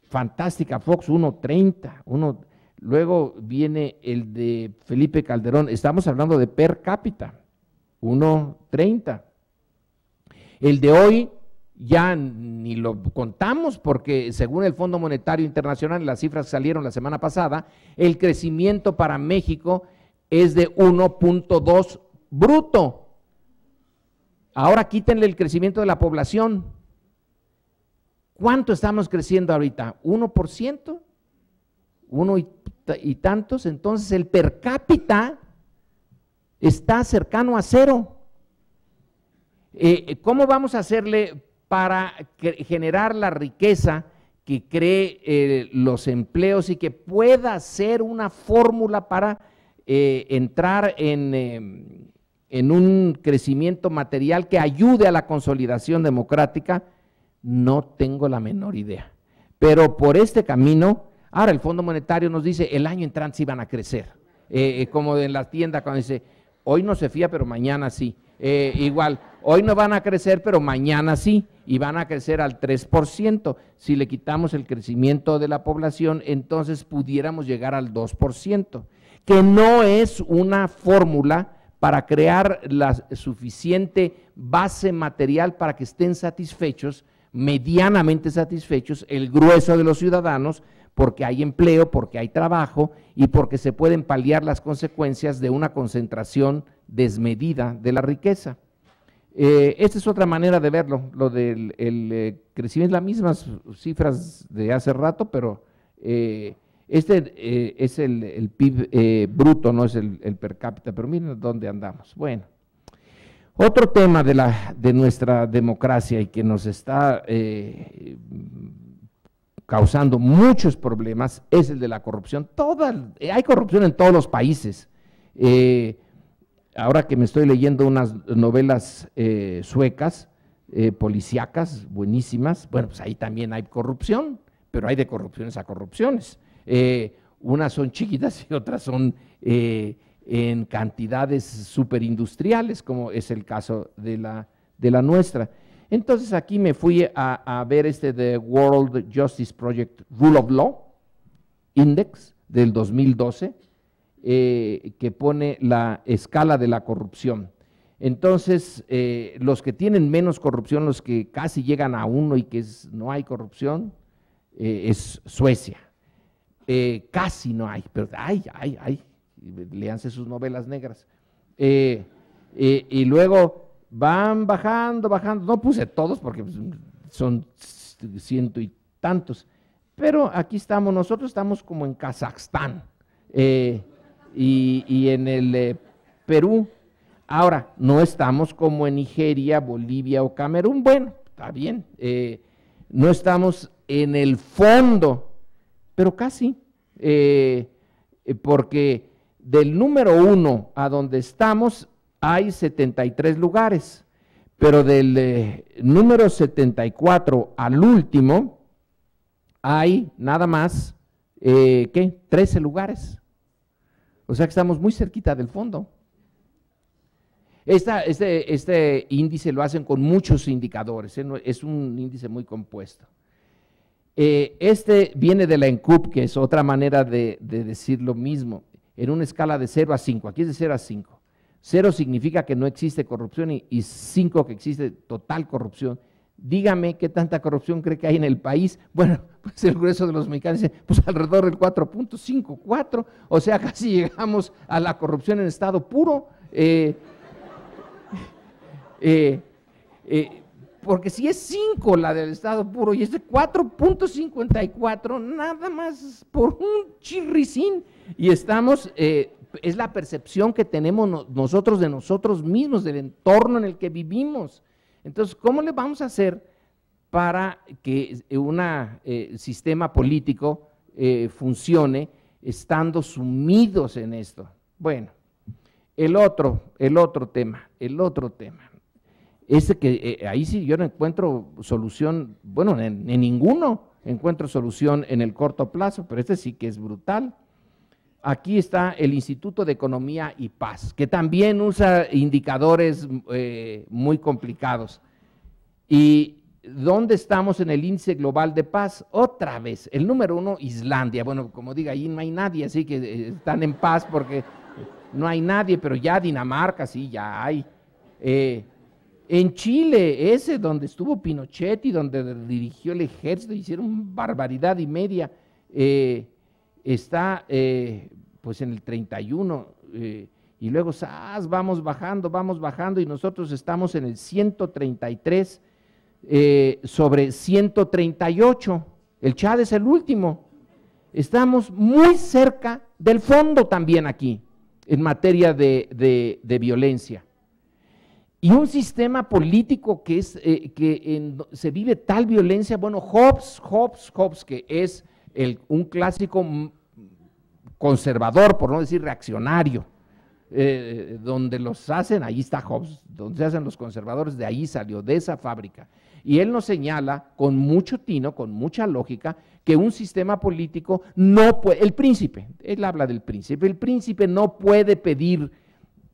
fantástica Fox 1.30, luego viene el de Felipe Calderón, estamos hablando de per cápita, 1.30. El de hoy ya ni lo contamos porque según el Fondo Monetario Internacional, las cifras salieron la semana pasada, el crecimiento para México es de 1.2 bruto. Ahora quítenle el crecimiento de la población ¿Cuánto estamos creciendo ahorita? ¿1%? ¿Uno y, tantos? Entonces el per cápita está cercano a cero. Eh, ¿Cómo vamos a hacerle para generar la riqueza que cree eh, los empleos y que pueda ser una fórmula para eh, entrar en, en un crecimiento material que ayude a la consolidación democrática? No tengo la menor idea. Pero por este camino, ahora el Fondo Monetario nos dice, el año entrante sí van a crecer. Eh, eh, como en la tienda cuando dice, hoy no se fía, pero mañana sí. Eh, igual, hoy no van a crecer, pero mañana sí, y van a crecer al 3%. Si le quitamos el crecimiento de la población, entonces pudiéramos llegar al 2%, que no es una fórmula para crear la suficiente base material para que estén satisfechos medianamente satisfechos el grueso de los ciudadanos porque hay empleo, porque hay trabajo y porque se pueden paliar las consecuencias de una concentración desmedida de la riqueza. Eh, esta es otra manera de verlo, lo del eh, crecimiento, es la las mismas cifras de hace rato, pero eh, este es el, PIB bruto, no es el, el per cápita, pero miren dónde andamos. Bueno. Otro tema de, la, de nuestra democracia y que nos está eh, causando muchos problemas es el de la corrupción. Eh, hay corrupción en todos los países. Eh, ahora que me estoy leyendo unas novelas suecas, policíacas, buenísimas, bueno, pues ahí también hay corrupción, pero hay de corrupciones a corrupciones. unas son chiquitas y otras son en cantidades superindustriales, como es el caso de la, de la nuestra. Entonces aquí me fui a, ver este The World Justice Project Rule of Law Index del 2012, eh, que pone la escala de la corrupción. Entonces, eh, los que tienen menos corrupción, los que casi llegan a uno y que no hay corrupción, eh, es Suecia. casi no hay, pero hay, hay, hay leanse sus novelas negras. Eh, y luego van bajando, bajando, no puse todos porque son ciento y tantos, pero aquí estamos, nosotros estamos como en Kazajstán eh, y, y, en el eh, Perú. Ahora, no estamos como en Nigeria, Bolivia o Camerún, bueno, está bien, no estamos en el fondo, pero casi, porque del número uno a donde estamos hay 73 lugares, pero del eh, número 74 al último hay nada más, eh, ¿qué? 13 lugares. O sea que estamos muy cerquita del fondo. Este, este, índice lo hacen con muchos indicadores, ¿eh? es un índice muy compuesto. este viene de la ENCUP, que es otra manera de, decir lo mismo en una escala de 0 a 5. Aquí es de 0 a 5. 0 significa que no existe corrupción y 5 que existe total corrupción. Dígame qué tanta corrupción cree que hay en el país. Bueno, pues el grueso de los mexicanos dice, pues alrededor del 4.54, o sea, casi llegamos a la corrupción en estado puro. eh, eh, eh porque si es 5 la del estado puro y es de 4.54, nada más por un chirricín. Y estamos, eh, es la percepción que tenemos nosotros de nosotros mismos, del entorno en el que vivimos. Entonces, ¿cómo le vamos a hacer para que eh, un eh, sistema político funcione estando sumidos en esto? Bueno, el otro, el otro tema, el otro tema. Este que eh, eh, ahí sí yo no encuentro solución, bueno, en, ninguno encuentro solución en el corto plazo, pero este sí que es brutal. Aquí está el Instituto de Economía y Paz, que también usa indicadores mm, eh, muy complicados. ¿Y dónde estamos en el índice global de paz? Otra vez, el número uno, Islandia. Bueno, como diga, ahí no hay nadie, así que están en paz porque no hay nadie, pero ya Dinamarca sí, ya hay. En Chile, ese donde estuvo Pinochet y donde dirigió el ejército, hicieron barbaridad y media, eh, está eh, pues en el 31 eh, y luego vamos bajando, vamos bajando y nosotros estamos en el 133 sobre 138. El Chad es el último. Estamos muy cerca del fondo también aquí en materia de violencia. Y un sistema político que, es, eh, que se vive tal violencia, bueno, Hobbes, Hobbes, Hobbes, que es un clásico conservador, por no decir reaccionario, eh, donde los hacen, ahí está Hobbes, donde se hacen los conservadores, de ahí salió, de esa fábrica. Y él nos señala con mucho tino, con mucha lógica, que un sistema político no puede, el príncipe, él habla del príncipe, el príncipe no puede pedir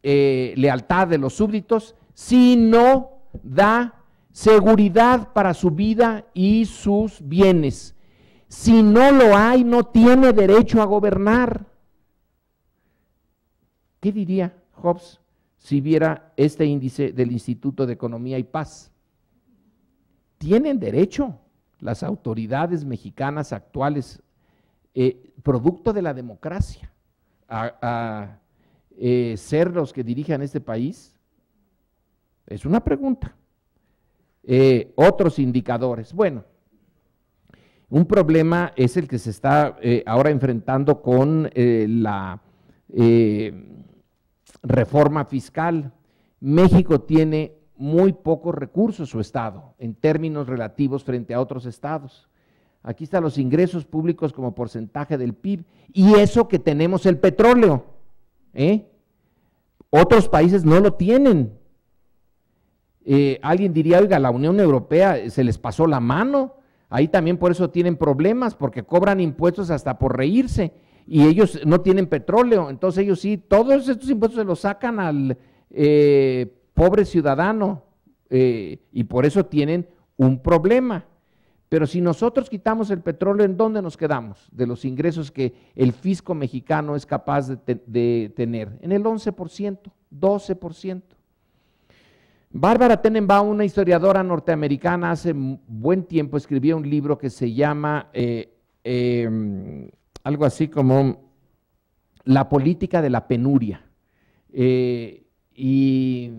eh, lealtad de los súbditos si no da seguridad para su vida y sus bienes. Si no lo hay, no tiene derecho a gobernar. ¿Qué diría Hobbes si viera este índice del Instituto de Economía y Paz? Tienen derecho las autoridades mexicanas actuales, eh, producto de la democracia, a, eh, ser los que dirijan este país es una pregunta. Eh, otros indicadores. Bueno, un problema es el que se está eh, ahora enfrentando con eh, la reforma fiscal. México tiene muy pocos recursos su Estado en términos relativos frente a otros estados. Aquí están los ingresos públicos como porcentaje del PIB y eso que tenemos el petróleo. Otros países no lo tienen. Eh, alguien diría, oiga, la Unión Europea eh, se les pasó la mano. Ahí también por eso tienen problemas, porque cobran impuestos hasta por reírse. Y ellos no tienen petróleo. Entonces ellos sí, todos estos impuestos se los sacan al eh, pobre ciudadano. y por eso tienen un problema. Pero si nosotros quitamos el petróleo, ¿en dónde nos quedamos de los ingresos que el fisco mexicano es capaz de, de tener? En el 11%, 12%. Bárbara Tenenbaum, una historiadora norteamericana, hace buen tiempo escribió un libro que se llama eh, em, algo así como La política de la penuria. Eh, y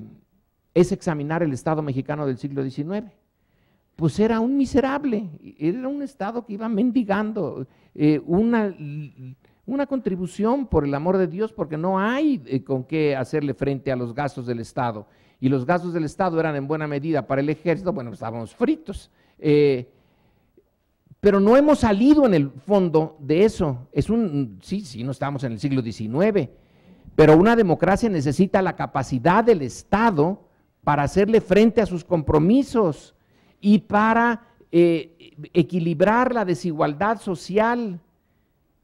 es examinar el Estado mexicano del siglo XIX. Pues era un miserable, era un Estado que iba mendigando eh, una, una contribución, por el amor de Dios, porque no hay con qué hacerle frente a los gastos del Estado y los gastos del Estado eran en buena medida para el ejército, bueno, estábamos fritos. Eh, pero no hemos salido en el fondo de eso. Es un, sí, sí, no estamos en el siglo XIX, pero una democracia necesita la capacidad del Estado para hacerle frente a sus compromisos y para eh, equilibrar la desigualdad social.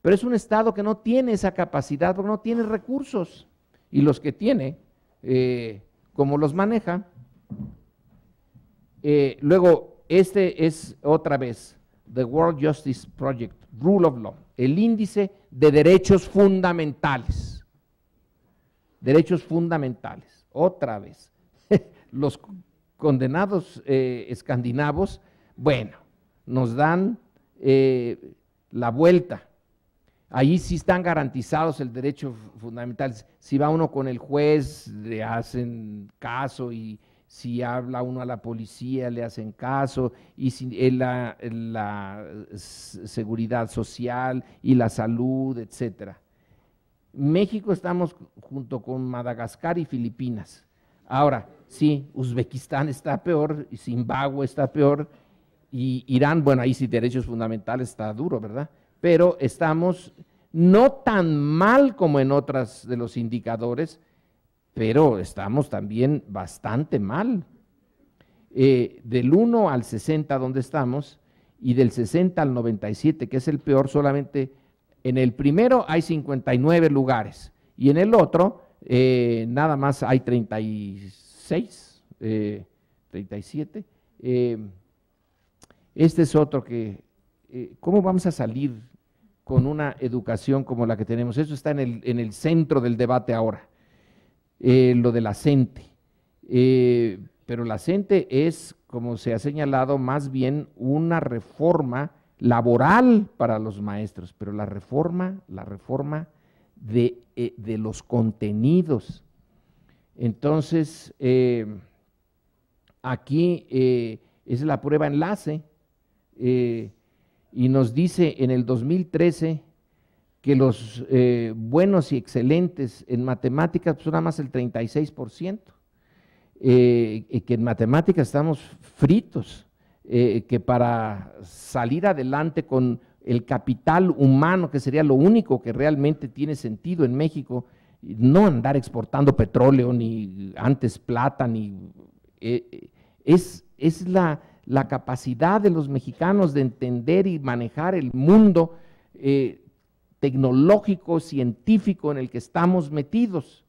Pero es un Estado que no tiene esa capacidad porque no tiene recursos. Y los que tiene, eh, cómo los maneja. Eh, luego, este es otra vez, The World Justice Project, Rule of Law, el índice de derechos fundamentales. Derechos fundamentales, otra vez. los condenados eh, escandinavos, bueno, nos dan eh, la vuelta Ahí sí están garantizados el derecho fundamental. Si va uno con el juez, le hacen caso y si habla uno a la policía, le hacen caso, y si, la, seguridad social y la salud, etcétera. México estamos junto con Madagascar y Filipinas. Ahora, sí, Uzbekistán está peor, Zimbabue está peor, y Irán, bueno, ahí sí derechos fundamentales está duro, ¿verdad? pero estamos no tan mal como en otras de los indicadores, pero estamos también bastante mal. Eh, del 1 al 60 donde estamos y del 60 al 97, que es el peor, solamente en el primero hay 59 lugares y en el otro eh, nada más hay 36, 37. Eh, este es otro que, ¿cómo vamos a salir? con una educación como la que tenemos. Eso está en el, centro del debate ahora, eh, lo de la gente eh, pero la gente es, como se ha señalado, más bien una reforma laboral para los maestros, pero la reforma, la reforma de, eh, los contenidos. Entonces, aquí es la prueba enlace y nos dice en el 2013 que los eh, buenos y excelentes en matemáticas son pues, nada más el 36%, eh, que en matemáticas estamos fritos, eh, que para salir adelante con el capital humano, que sería lo único que realmente tiene sentido en México, no andar exportando petróleo, ni antes plata, ni... Eh, es, es la, la capacidad de los mexicanos de entender y manejar el mundo eh, tecnológico, científico en el que estamos metidos.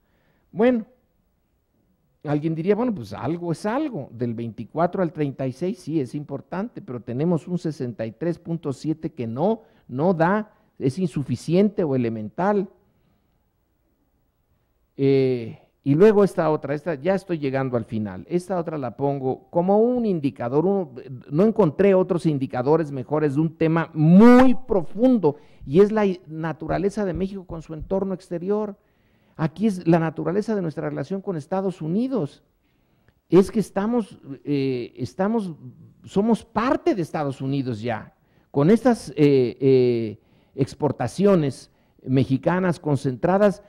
Bueno, alguien diría, bueno, pues algo es algo, del 24 al 36 sí es importante, pero tenemos un 63.7 que no, no da, es insuficiente o elemental. Eh, y luego esta otra, esta ya estoy llegando al final. Esta otra la pongo como un indicador. no encontré otros indicadores mejores de un tema muy profundo y es la naturaleza de México con su entorno exterior. Aquí es la naturaleza de nuestra relación con Estados Unidos. Es que estamos, eh, estamos, somos parte de Estados Unidos ya. Con estas eh, eh, exportaciones mexicanas concentradas,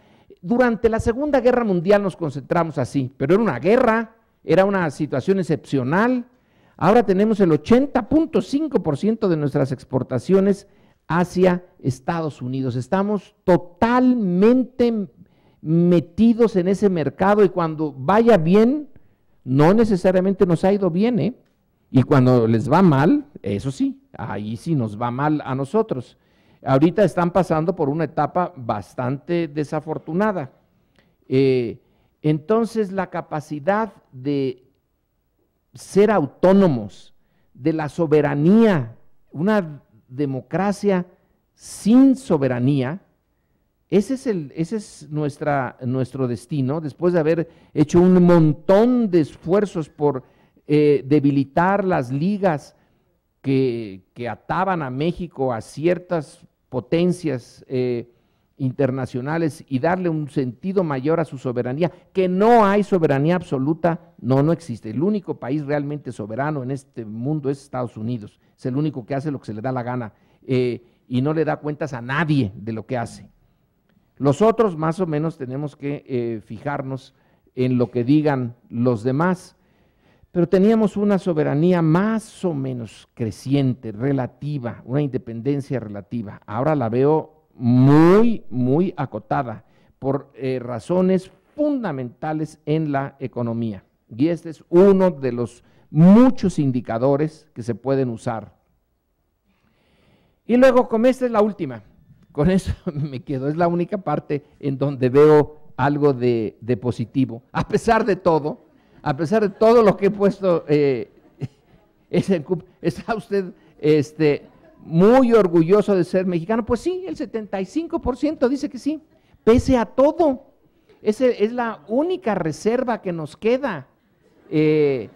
durante la Segunda Guerra Mundial nos concentramos así, pero era una guerra, era una situación excepcional. Ahora tenemos el 80.5% de nuestras exportaciones hacia Estados Unidos. Estamos totalmente metidos en ese mercado y cuando vaya bien, no necesariamente nos ha ido bien, ¿eh? Y cuando les va mal, eso sí, ahí sí nos va mal a nosotros ahorita están pasando por una etapa bastante desafortunada. Eh, entonces, la capacidad de ser autónomos, de la soberanía, una democracia sin soberanía, ese es, el, ese es nuestro destino, después de haber hecho un montón de esfuerzos por eh, debilitar las ligas que, que, ataban a México a ciertas potencias eh, internacionales y darle un sentido mayor a su soberanía, que no hay soberanía absoluta, no, no existe. El único país realmente soberano en este mundo es Estados Unidos, es el único que hace lo que se le da la gana eh, y no le da cuentas a nadie de lo que hace. Los otros más o menos tenemos que eh, fijarnos en lo que digan los demás pero teníamos una soberanía más o menos creciente, relativa, una independencia relativa. Ahora la veo muy, muy acotada por eh, razones fundamentales en la economía. Y este es uno de los muchos indicadores que se pueden usar. Y luego, con esta es la última, con eso me quedo, es la única parte en donde veo algo de, de positivo. A pesar de todo, a pesar de todo lo que he puesto, eh, está usted este, muy orgulloso de ser mexicano. Pues sí, el 75% dice que sí, pese a todo. Esa es la única reserva que nos queda. Eh,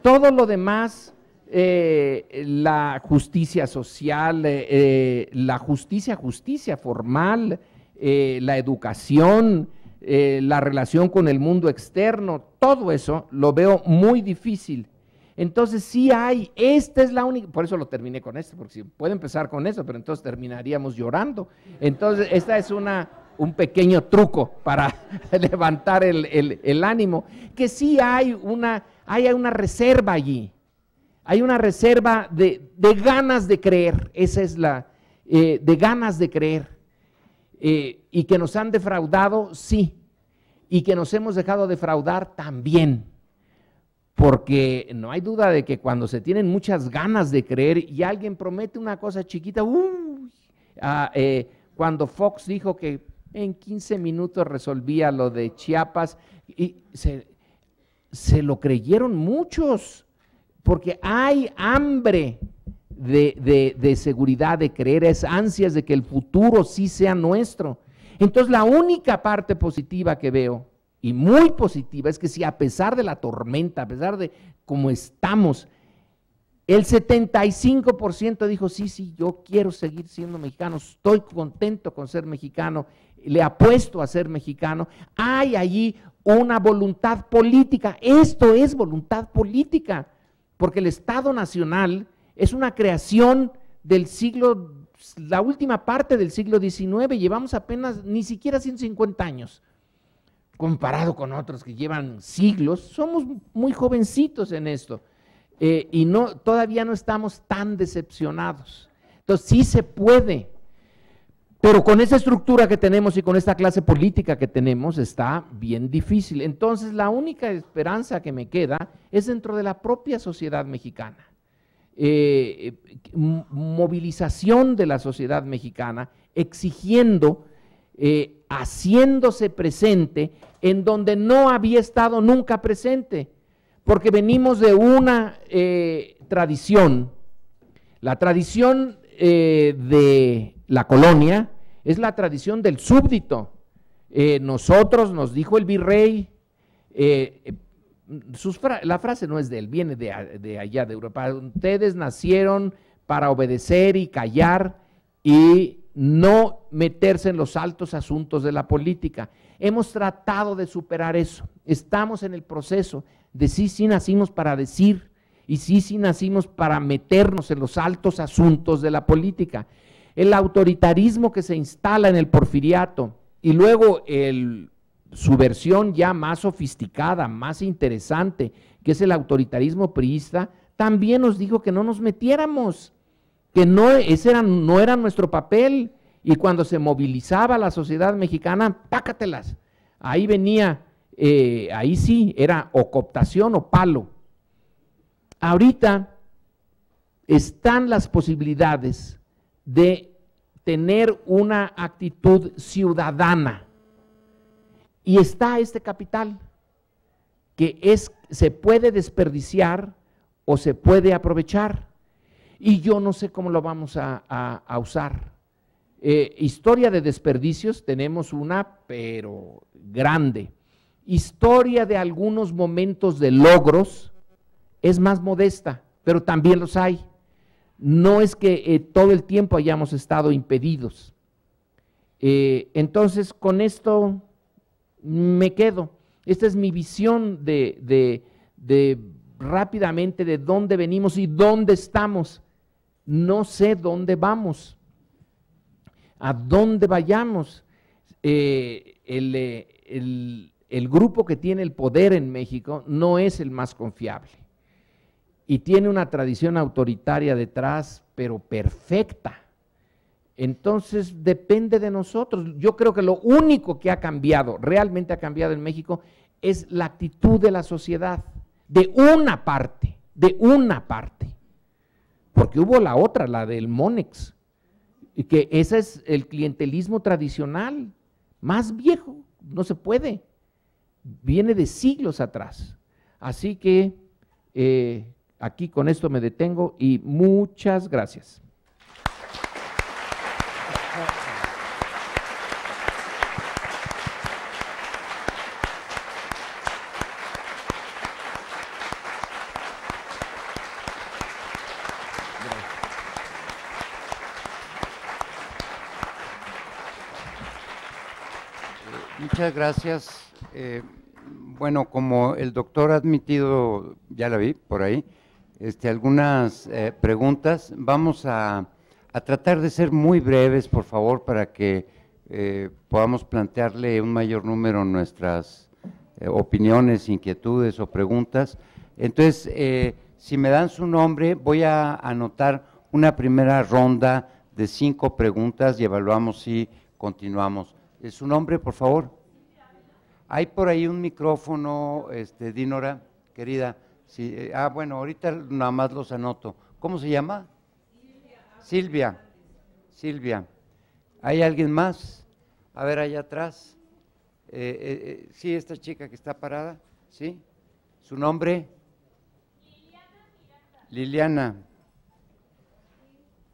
todo lo demás, eh, la justicia social, la justicia, justicia formal, la educación, eh, la relación con el mundo externo, todo eso lo veo muy difícil. Entonces sí hay, esta es la única, por eso lo terminé con esto, porque si puede empezar con eso, pero entonces terminaríamos llorando. Entonces, esta es una, un pequeño truco para levantar el, ánimo, que sí hay una, hay una reserva allí, hay una reserva de, ganas de creer, esa es la, eh, de ganas de creer. Eh, y que nos han defraudado, sí. Y que nos hemos dejado defraudar también. Porque no hay duda de que cuando se tienen muchas ganas de creer y alguien promete una cosa chiquita, ah, eh, cuando Fox dijo que en 15 minutos resolvía lo de Chiapas, y se, se lo creyeron muchos, porque hay hambre de, seguridad, de creer, es ansias de que el futuro sí sea nuestro. Entonces la única parte positiva que veo, y muy positiva, es que si a pesar de la tormenta, a pesar de cómo estamos, el 75% dijo, sí, sí, yo quiero seguir siendo mexicano, estoy contento con ser mexicano, le apuesto a ser mexicano. Hay allí una voluntad política, esto es voluntad política, porque el Estado Nacional es una creación del siglo, la última parte del siglo XIX, llevamos apenas ni siquiera 150 años, comparado con otros que llevan siglos, somos muy jovencitos en esto eh, y no, todavía no estamos tan decepcionados. Entonces sí se puede, pero con esa estructura que tenemos y con esta clase política que tenemos está bien difícil. Entonces la única esperanza que me queda es dentro de la propia sociedad mexicana. Eh, movilización de la sociedad mexicana exigiendo, eh, haciéndose presente en donde no había estado nunca presente, porque venimos de una eh, tradición, la tradición de la colonia es la tradición del súbdito. nosotros, nos dijo el virrey, la frase no es de él, viene de, de, allá, de Europa. Ustedes nacieron para obedecer y callar y no meterse en los altos asuntos de la política. Hemos tratado de superar eso. Estamos en el proceso de sí, sí nacimos para decir y sí, sí nacimos para meternos en los altos asuntos de la política. El autoritarismo que se instala en el porfiriato y luego el su versión ya más sofisticada, más interesante, que es el autoritarismo priista, también nos dijo que no nos metiéramos, que no, ese era, no era nuestro papel. Y cuando se movilizaba la sociedad mexicana, pácatelas. Ahí venía, eh, ahí sí, era o cooptación o palo. Ahorita están las posibilidades de tener una actitud ciudadana y está este capital que es, se puede desperdiciar o se puede aprovechar. Y yo no sé cómo lo vamos a, usar. Eh, historia de desperdicios tenemos una, pero grande. Historia de algunos momentos de logros es más modesta, pero también los hay. No es que eh, todo el tiempo hayamos estado impedidos. Eh, entonces, con esto me quedo. Esta es mi visión de, rápidamente de dónde venimos y dónde estamos. No sé dónde vamos, a dónde vayamos. Eh, eh, el grupo que tiene el poder en México no es el más confiable y tiene una tradición autoritaria detrás, pero perfecta. Entonces depende de nosotros. Yo creo que lo único que ha cambiado, realmente ha cambiado en México, es la actitud de la sociedad, de una parte, de una parte. Porque hubo la otra, la del Monex, y que ese es el clientelismo tradicional, más viejo, no se puede, viene de siglos atrás. Así que eh, aquí con esto me detengo y muchas gracias. muchas gracias. Eh, bueno, como el doctor ha admitido, ya la vi por ahí, este, algunas eh, preguntas, vamos a, tratar de ser muy breves, por favor, para que eh, podamos plantearle un mayor número nuestras opiniones, inquietudes o preguntas. Entonces, si me dan su nombre, voy a anotar una primera ronda de cinco preguntas y evaluamos si continuamos. ¿Su nombre, por favor? Hay por ahí un micrófono, este, Dinora, querida. Eh, ah, bueno, ahorita nada más los anoto. ¿Cómo se llama? Silvia. Silvia. ¿Hay alguien más? A ver, allá atrás. Eh, eh, sí, esta chica que está parada. ¿Sí? ¿Su nombre? Liliana.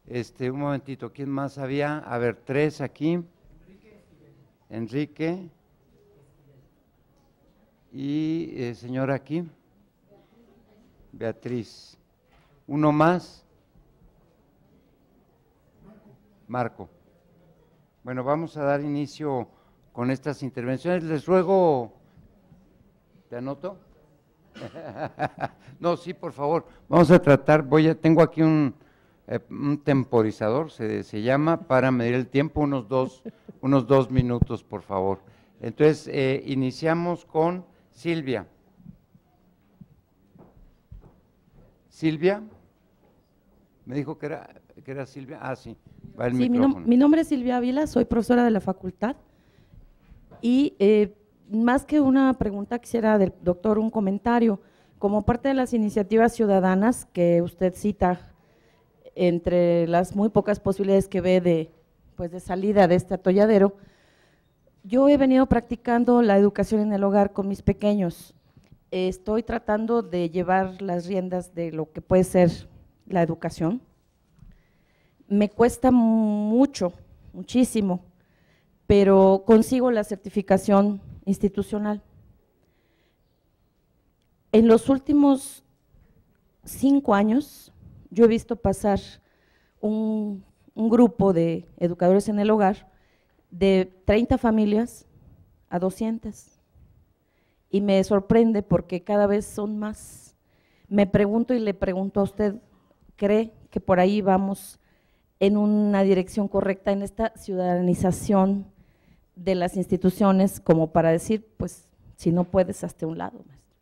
Este, un momentito, ¿quién más había? A ver, tres aquí. Enrique. Y eh, señora aquí, Beatriz. Uno más. Marco. Bueno, vamos a dar inicio con estas intervenciones. Les ruego, ¿te anoto? no, sí, por favor. Vamos a tratar, voy a, tengo aquí eh, un, temporizador, se, se, llama, para medir el tiempo, unos dos, unos dos minutos, por favor. Entonces, eh, iniciamos con Silvia. Silvia. Me dijo que era, Silvia. Ah, sí. Mi, nombre es Silvia Ávila, soy profesora de la facultad. Y eh, más que una pregunta, quisiera del doctor un comentario. Como parte de las iniciativas ciudadanas que usted cita, entre las muy pocas posibilidades que ve de, pues, de salida de este atolladero, yo he venido practicando la educación en el hogar con mis pequeños. Estoy tratando de llevar las riendas de lo que puede ser la educación. Me cuesta mucho, muchísimo, pero consigo la certificación institucional. En los últimos cinco años yo he visto pasar un, un grupo de educadores en el hogar de 30 familias a 200. Y me sorprende porque cada vez son más. Me pregunto y le pregunto a usted, ¿cree que por ahí vamos en una dirección correcta en esta ciudadanización de las instituciones como para decir, pues si no puedes, hasta un lado, maestro?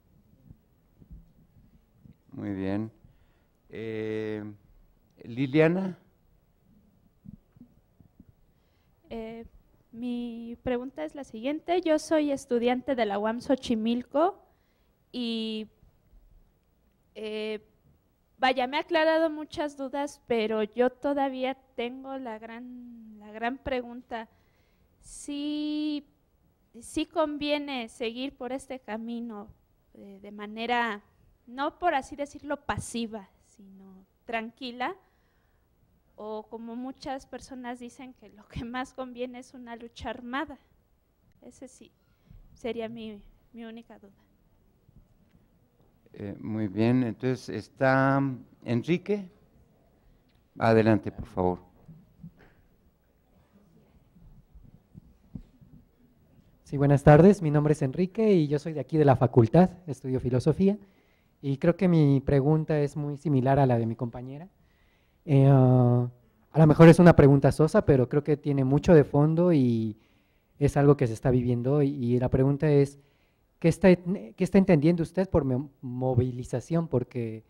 Muy bien. Eh, Liliana. Eh, mi pregunta es la siguiente. Yo soy estudiante de la UAM Xochimilco y eh, vaya, me ha aclarado muchas dudas, pero yo todavía tengo la gran, la gran pregunta. Si, conviene seguir por este camino eh, de manera, no por así decirlo, pasiva, sino tranquila, o como muchas personas dicen que lo que más conviene es una lucha armada. Ese sí, sería mi, única duda. Eh, muy bien, entonces está Enrique. Adelante, por favor. Sí, buenas tardes. Mi nombre es Enrique y yo soy de aquí de la facultad, estudio filosofía. Y creo que mi pregunta es muy similar a la de mi compañera. Eh, ah, a lo mejor es una pregunta sosa, pero creo que tiene mucho de fondo y es algo que se está viviendo. Y, y la pregunta es, ¿qué está, ¿qué está entendiendo usted por movilización? Porque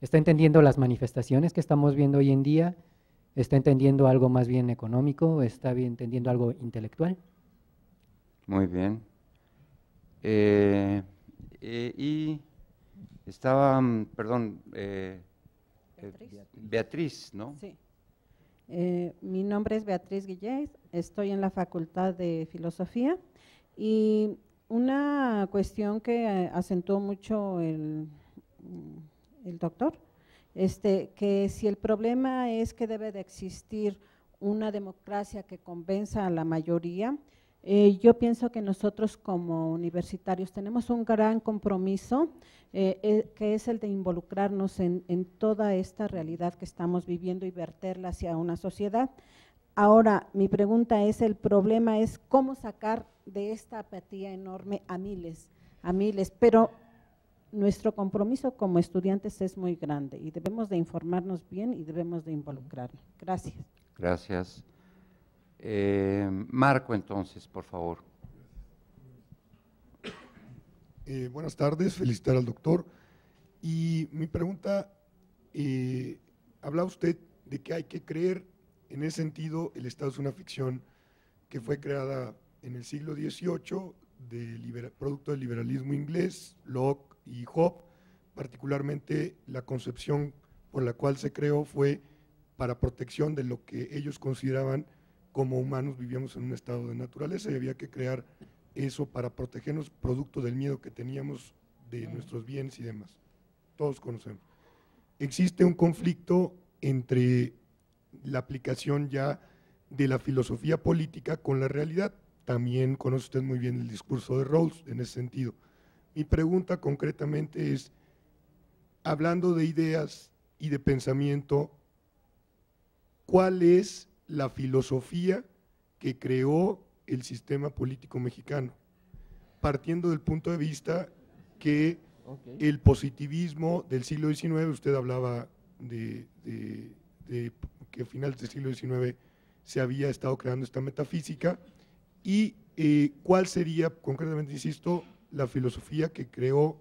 está entendiendo las manifestaciones que estamos viendo hoy en día, está entendiendo algo más bien económico, está entendiendo algo intelectual. Muy bien. Eh, eh, y estaba, mm, perdón, Beatriz. ¿no? Sí. Eh, mi nombre es Beatriz Guillés, estoy en la Facultad de Filosofía y una cuestión que eh, acentuó mucho el, mm, el doctor, este, que si el problema es que debe de existir una democracia que convenza a la mayoría, eh, yo pienso que nosotros como universitarios tenemos un gran compromiso eh, eh, que es el de involucrarnos en, toda esta realidad que estamos viviendo y verterla hacia una sociedad. Ahora, mi pregunta es, el problema es cómo sacar de esta apatía enorme a miles, a miles, pero nuestro compromiso como estudiantes es muy grande y debemos de informarnos bien y debemos de involucrarnos. Gracias. Gracias. Eh, Marco, entonces, por favor. Eh, buenas tardes, felicitar al doctor. Y mi pregunta, eh, habla usted de que hay que creer, en ese sentido, el Estado es una ficción que fue creada en el siglo XVIII, producto del liberalismo inglés, Locke y Hobbes, particularmente la concepción por la cual se creó fue para protección de lo que ellos consideraban como humanos vivíamos en un estado de naturaleza y había que crear eso para protegernos producto del miedo que teníamos de nuestros bienes y demás. Todos conocemos. Existe un conflicto entre la aplicación ya de la filosofía política con la realidad. También conoce usted muy bien el discurso de Rawls en ese sentido. Mi pregunta concretamente es, hablando de ideas y de pensamiento, ¿cuál es la filosofía que creó el sistema político mexicano, partiendo del punto de vista que el positivismo del siglo XIX, usted hablaba de, que a finales del siglo XIX se había estado creando esta metafísica, y eh, cuál sería, concretamente, insisto, la filosofía que creó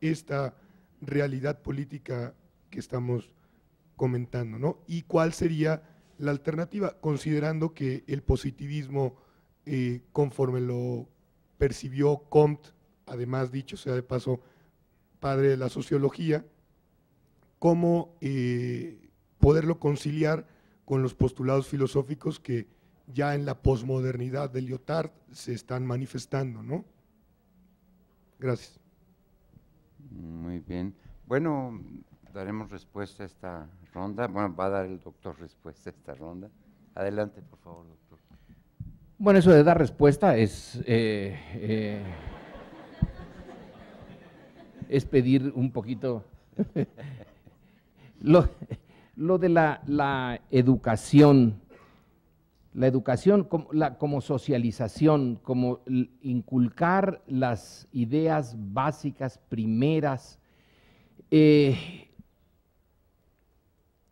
esta realidad política que estamos comentando, ¿no? Y cuál sería la alternativa, considerando que el positivismo, eh, conforme lo percibió Comte, además dicho sea de paso, padre de la sociología, cómo eh, poderlo conciliar con los postulados filosóficos que ya en la posmodernidad de Lyotard se están manifestando, Gracias. Muy bien. Bueno, daremos respuesta a esta ronda. Bueno, va a dar el doctor respuesta a esta ronda. Adelante, por favor, doctor. Bueno, eso de dar respuesta es, eh, eh, es pedir un poquito... lo, de la, educación, la educación como, la, como socialización, como inculcar las ideas básicas, primeras, eh,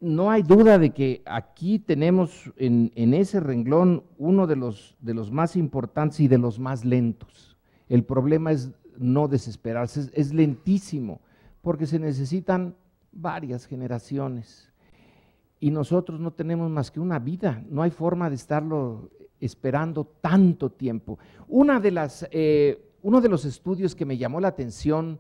no hay duda de que aquí tenemos en, ese renglón uno de los, de los más importantes y de los más lentos. El problema es no desesperarse, es, lentísimo, porque se necesitan varias generaciones. Y nosotros no tenemos más que una vida, no hay forma de estarlo esperando tanto tiempo. Una de las, eh, uno de los estudios que me llamó la atención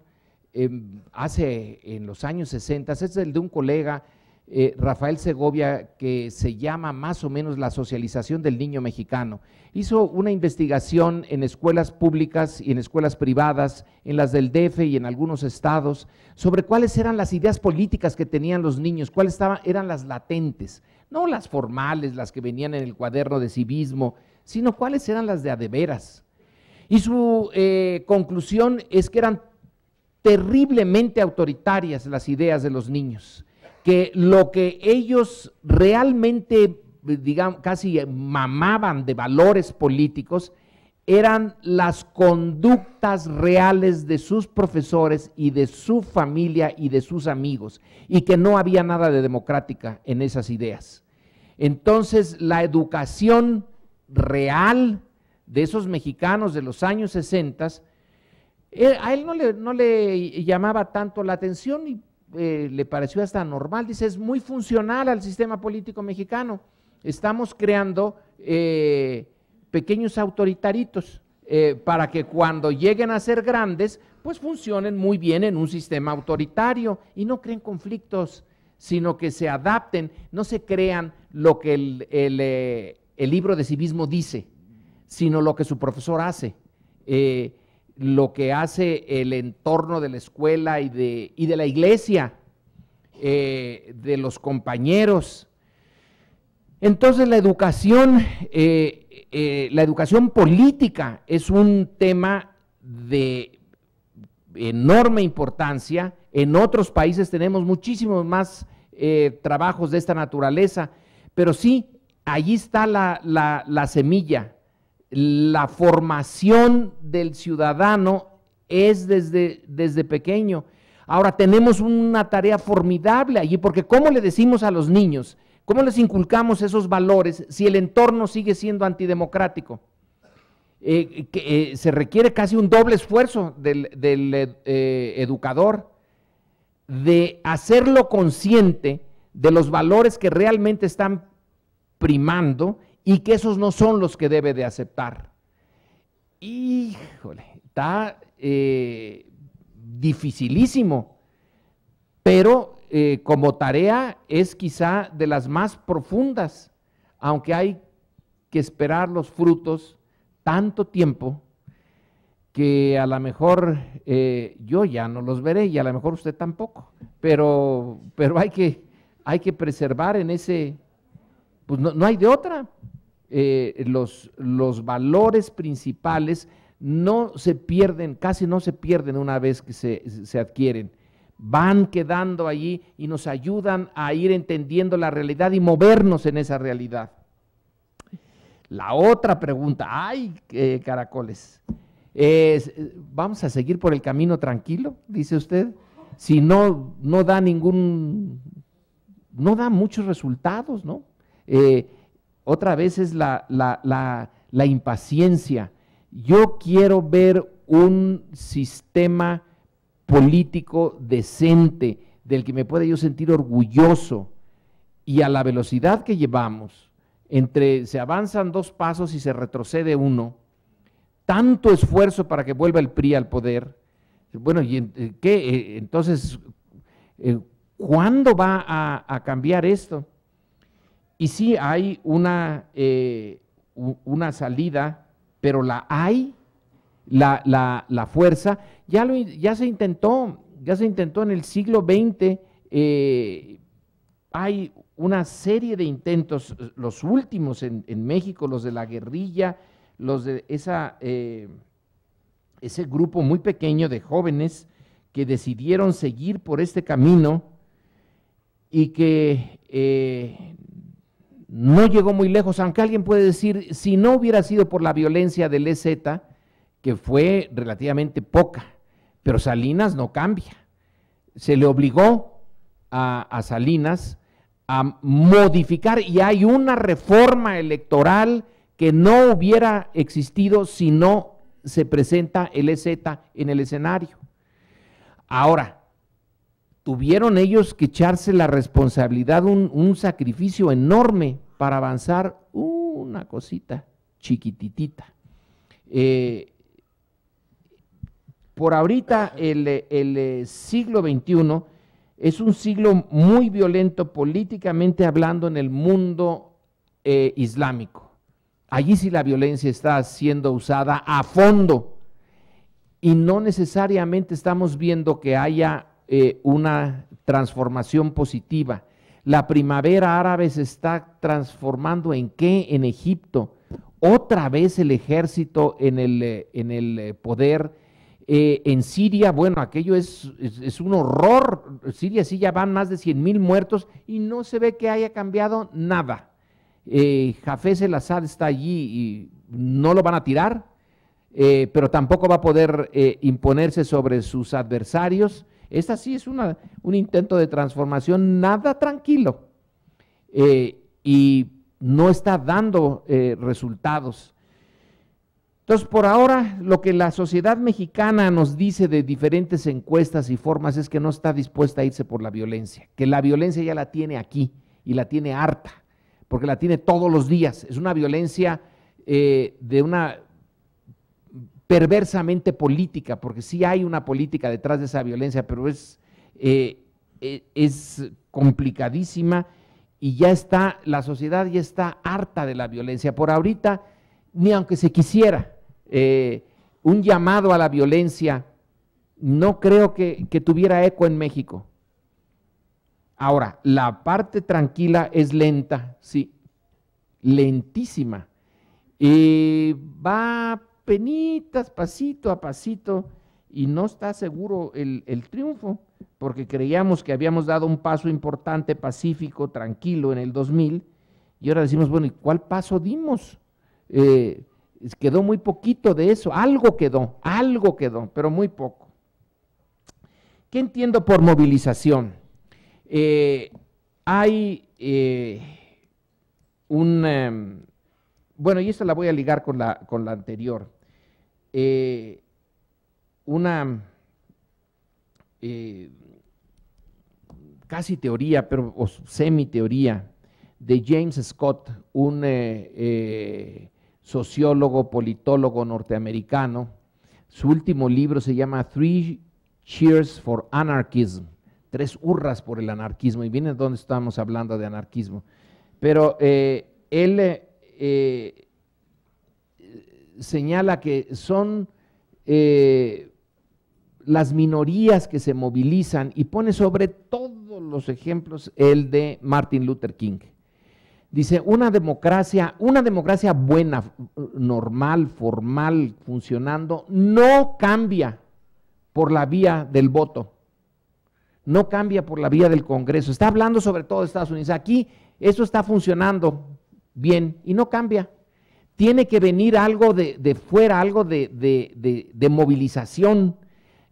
em, hace en los años 60 es el de un colega eh, Rafael Segovia que se llama más o menos la socialización del niño mexicano. Hizo una investigación en escuelas públicas y en escuelas privadas, en las del DF y en algunos estados, sobre cuáles eran las ideas políticas que tenían los niños, cuáles eran las latentes, no las formales, las que venían en el cuaderno de civismo, sino cuáles eran las de adeveras. Y su eh, conclusión es que eran terriblemente autoritarias las ideas de los niños que lo que ellos realmente, digamos, casi mamaban de valores políticos, eran las conductas reales de sus profesores y de su familia y de sus amigos, y que no había nada de democrática en esas ideas. Entonces, la educación real de esos mexicanos de los años 60, eh, a él no le, no le llamaba tanto la atención y eh, le pareció hasta normal, dice, es muy funcional al sistema político mexicano. Estamos creando eh, pequeños autoritaritos eh, para que cuando lleguen a ser grandes, pues funcionen muy bien en un sistema autoritario y no creen conflictos, sino que se adapten, no se crean lo que el, libro de civismo dice, sino lo que su profesor hace lo que hace el entorno de la escuela y de, y de la iglesia, eh, de los compañeros. Entonces la educación, eh, eh, la educación política es un tema de enorme importancia. En otros países tenemos muchísimos más trabajos de esta naturaleza, pero sí, allí está la semilla, la formación del ciudadano es desde, desde pequeño. Ahora tenemos una tarea formidable allí, porque ¿cómo le decimos a los niños? ¿Cómo les inculcamos esos valores si el entorno sigue siendo antidemocrático? Eh, eh, se requiere casi un doble esfuerzo del, eh, educador de hacerlo consciente de los valores que realmente están primando y que esos no son los que debe de aceptar. Híjole, está eh, dificilísimo, pero eh, como tarea es quizá de las más profundas, aunque hay que esperar los frutos tanto tiempo que a lo mejor eh, yo ya no los veré y a lo mejor usted tampoco, pero, pero hay, que, hay que preservar en ese, pues no, no hay de otra, eh, los, los valores principales no se pierden, casi no se pierden una vez que se, adquieren. Van quedando allí y nos ayudan a ir entendiendo la realidad y movernos en esa realidad. La otra pregunta, ay, eh, caracoles, ¿vamos a seguir por el camino tranquilo? Dice usted, si no, no da ningún, no da muchos resultados, ¿no? Eh, otra vez es la, impaciencia. Yo quiero ver un sistema político decente, del que me pueda yo sentir orgulloso. Y a la velocidad que llevamos, entre se avanzan dos pasos y se retrocede uno, tanto esfuerzo para que vuelva el PRI al poder. Bueno, ¿y eh, qué? Eh, entonces, eh, ¿cuándo va a cambiar esto? Y sí hay una, eh, una salida, pero la hay, la, fuerza, ya, ya se intentó, ya se intentó en el siglo XX, eh, hay una serie de intentos, los últimos en, México, los de la guerrilla, los de eh, ese grupo muy pequeño de jóvenes que decidieron seguir por este camino y que no llegó muy lejos, aunque alguien puede decir, si no hubiera sido por la violencia del EZ, que fue relativamente poca, pero Salinas no cambia. Se le obligó a, Salinas a modificar y hay una reforma electoral que no hubiera existido si no se presenta el EZ en el escenario. Ahora, tuvieron ellos que echarse la responsabilidad, un, un sacrificio enorme, para avanzar una cosita chiquititita. Eh, por ahorita el, eh, siglo XXI es un siglo muy violento políticamente hablando en el mundo eh, islámico. Allí sí la violencia está siendo usada a fondo y no necesariamente estamos viendo que haya una transformación positiva. La primavera árabe se está transformando en qué? En Egipto. Otra vez el ejército en el, eh, eh, poder. Eh, en Siria, bueno, aquello es, un horror. Siria sí ya van más de 100.000 mil muertos y no se ve que haya cambiado nada. Eh, Jafes el Assad está allí y no lo van a tirar, pero tampoco va a poder imponerse sobre sus adversarios. Esta sí es un intento de transformación nada tranquilo eh, y no está dando eh, resultados. Entonces, por ahora, lo que la sociedad mexicana nos dice de diferentes encuestas y formas es que no está dispuesta a irse por la violencia, que la violencia ya la tiene aquí y la tiene harta, porque la tiene todos los días. Es una violencia eh, de una perversamente política, porque sí hay una política detrás de esa violencia, pero es, eh, e, es complicadísima y ya está, la sociedad ya está harta de la violencia. Por ahorita, ni aunque se quisiera, eh, un llamado a la violencia no creo que, tuviera eco en México. Ahora, la parte tranquila es lenta, sí, lentísima. y eh, va penitas, pasito a pasito, y no está seguro el, triunfo, porque creíamos que habíamos dado un paso importante, pacífico, tranquilo en el 2000, y ahora decimos, bueno, ¿y cuál paso dimos? Eh, quedó muy poquito de eso, algo quedó, algo quedó, pero muy poco. ¿Qué entiendo por movilización? Eh, hay eh, un... Em, bueno, y esta la voy a ligar con la anterior. Eh, una eh, casi teoría, pero o semi teoría de James Scott, un eh, sociólogo, politólogo norteamericano. Su último libro se llama Three Cheers for Anarchism, tres hurras por el anarquismo, y viene donde estamos hablando de anarquismo. Pero él señala que son eh, las minorías que se movilizan y pone sobre todos los ejemplos el de Martin Luther King. Dice, una democracia, una democracia buena, normal, formal, funcionando, no cambia por la vía del voto, no cambia por la vía del Congreso. Está hablando sobre todo de Estados Unidos. Aquí eso está funcionando bien y no cambia tiene que venir algo de, fuera, algo de, movilización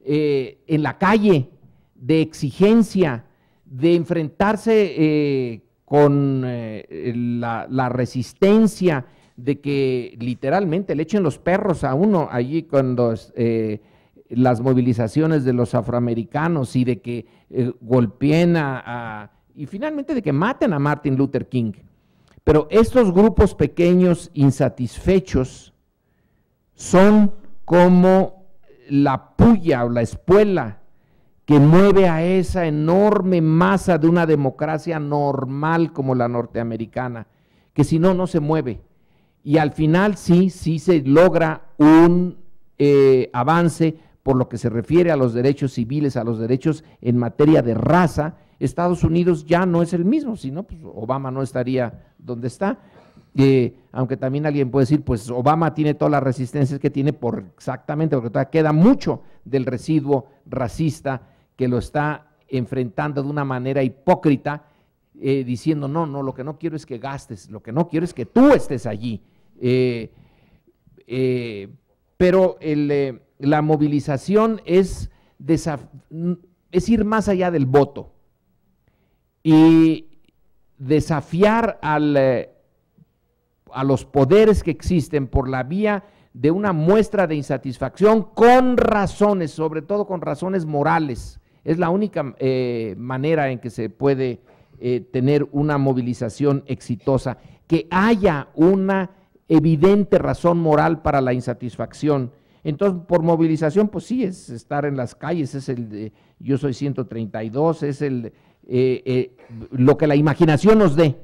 eh, en la calle, de exigencia, de enfrentarse eh, con eh, la, resistencia, de que literalmente le echen los perros a uno allí cuando las movilizaciones de los afroamericanos y de que golpeen a, y finalmente de que maten a Martin Luther King. Pero estos grupos pequeños insatisfechos son como la puya o la espuela que mueve a esa enorme masa de una democracia normal como la norteamericana, que si no, no se mueve. Y al final sí, sí se logra un eh, avance por lo que se refiere a los derechos civiles, a los derechos en materia de raza, Estados Unidos ya no es el mismo, sino pues Obama no estaría donde está. Eh, aunque también alguien puede decir, pues Obama tiene todas las resistencias que tiene por exactamente, porque todavía queda mucho del residuo racista que lo está enfrentando de una manera hipócrita, eh, diciendo, no, no, lo que no quiero es que gastes, lo que no quiero es que tú estés allí. Eh, pero la movilización es ir más allá del voto y desafiar al, eh, a los poderes que existen por la vía de una muestra de insatisfacción con razones, sobre todo con razones morales. Es la única eh, manera en que se puede eh, tener una movilización exitosa, que haya una evidente razón moral para la insatisfacción. Entonces, por movilización, pues sí, es estar en las calles, es el de, yo soy 132, es el eh, eh, lo que la imaginación nos dé.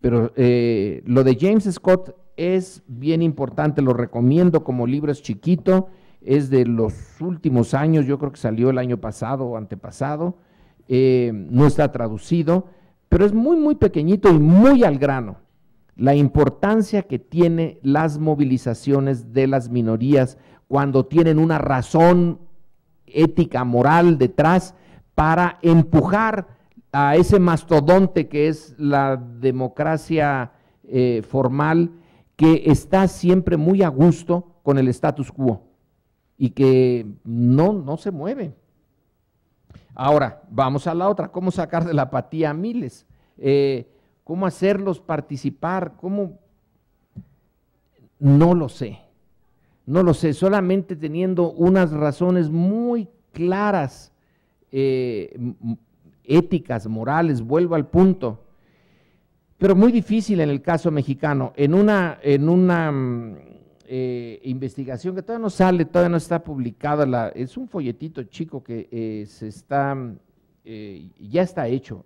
Pero eh, lo de James Scott es bien importante, lo recomiendo como libro, es chiquito, es de los últimos años, yo creo que salió el año pasado o antepasado, no está traducido, pero es muy, muy pequeñito y muy al grano la importancia que tiene las movilizaciones de las minorías cuando tienen una razón ética, moral detrás para empujar a ese mastodonte que es la democracia eh, formal, que está siempre muy a gusto con el status quo y que no, no se mueve. Ahora, vamos a la otra, ¿cómo sacar de la apatía a miles? Eh, ¿Cómo hacerlos participar? ¿Cómo? No lo sé, no lo sé, solamente teniendo unas razones muy claras eh, éticas, morales, vuelvo al punto. Pero muy difícil en el caso mexicano. En una, en una mm, eh, investigación que todavía no sale, todavía no está publicada, es un folletito chico que eh, se está, mm, ya está hecho,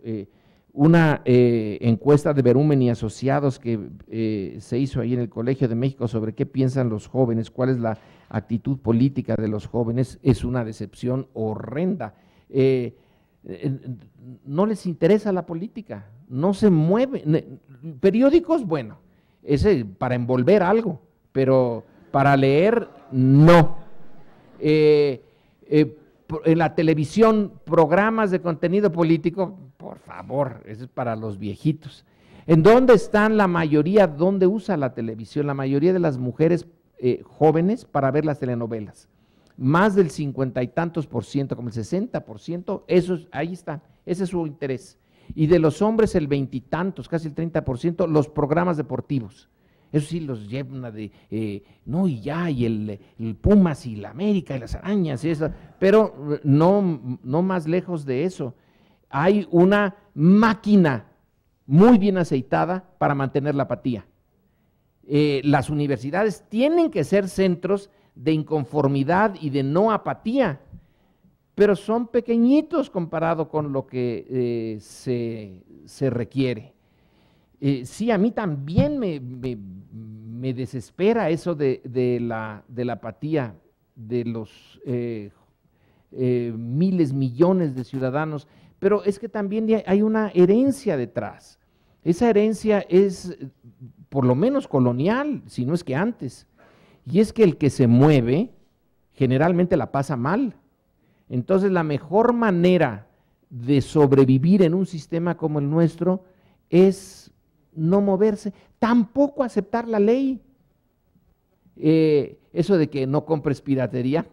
una encuesta de Berumen y asociados que se hizo ahí en el Colegio de México sobre qué piensan los jóvenes, cuál es la actitud política de los jóvenes, es una decepción horrenda. Eh, no les interesa la política, no se mueven. Periódicos, bueno, ese para envolver algo, pero para leer, no. Eh, eh, en la televisión, programas de contenido político, por favor, eso es para los viejitos. ¿En dónde están la mayoría, dónde usa la televisión? La mayoría de las mujeres jóvenes para ver las telenovelas más del cincuenta y tantos por ciento, como el 60 por ciento, eso ahí está, ese es su interés. Y de los hombres el veintitantos, casi el 30 por ciento, los programas deportivos. Eso sí los llena de, eh, no, y ya, y el, Pumas y la América y las arañas y eso, pero eh, no, no más lejos de eso. Hay una máquina muy bien aceitada para mantener la apatía. Eh, las universidades tienen que ser centros de inconformidad y de no apatía, pero son pequeñitos comparado con lo que eh, se, requiere. Eh, sí, a mí también me, desespera eso de, la, apatía de los eh, miles, millones de ciudadanos, pero es que también hay una herencia detrás. Esa herencia es por lo menos colonial, si no es que antes. Y es que el que se mueve generalmente la pasa mal. Entonces la mejor manera de sobrevivir en un sistema como el nuestro es no moverse, tampoco aceptar la ley. Eh, eso de que no compres piratería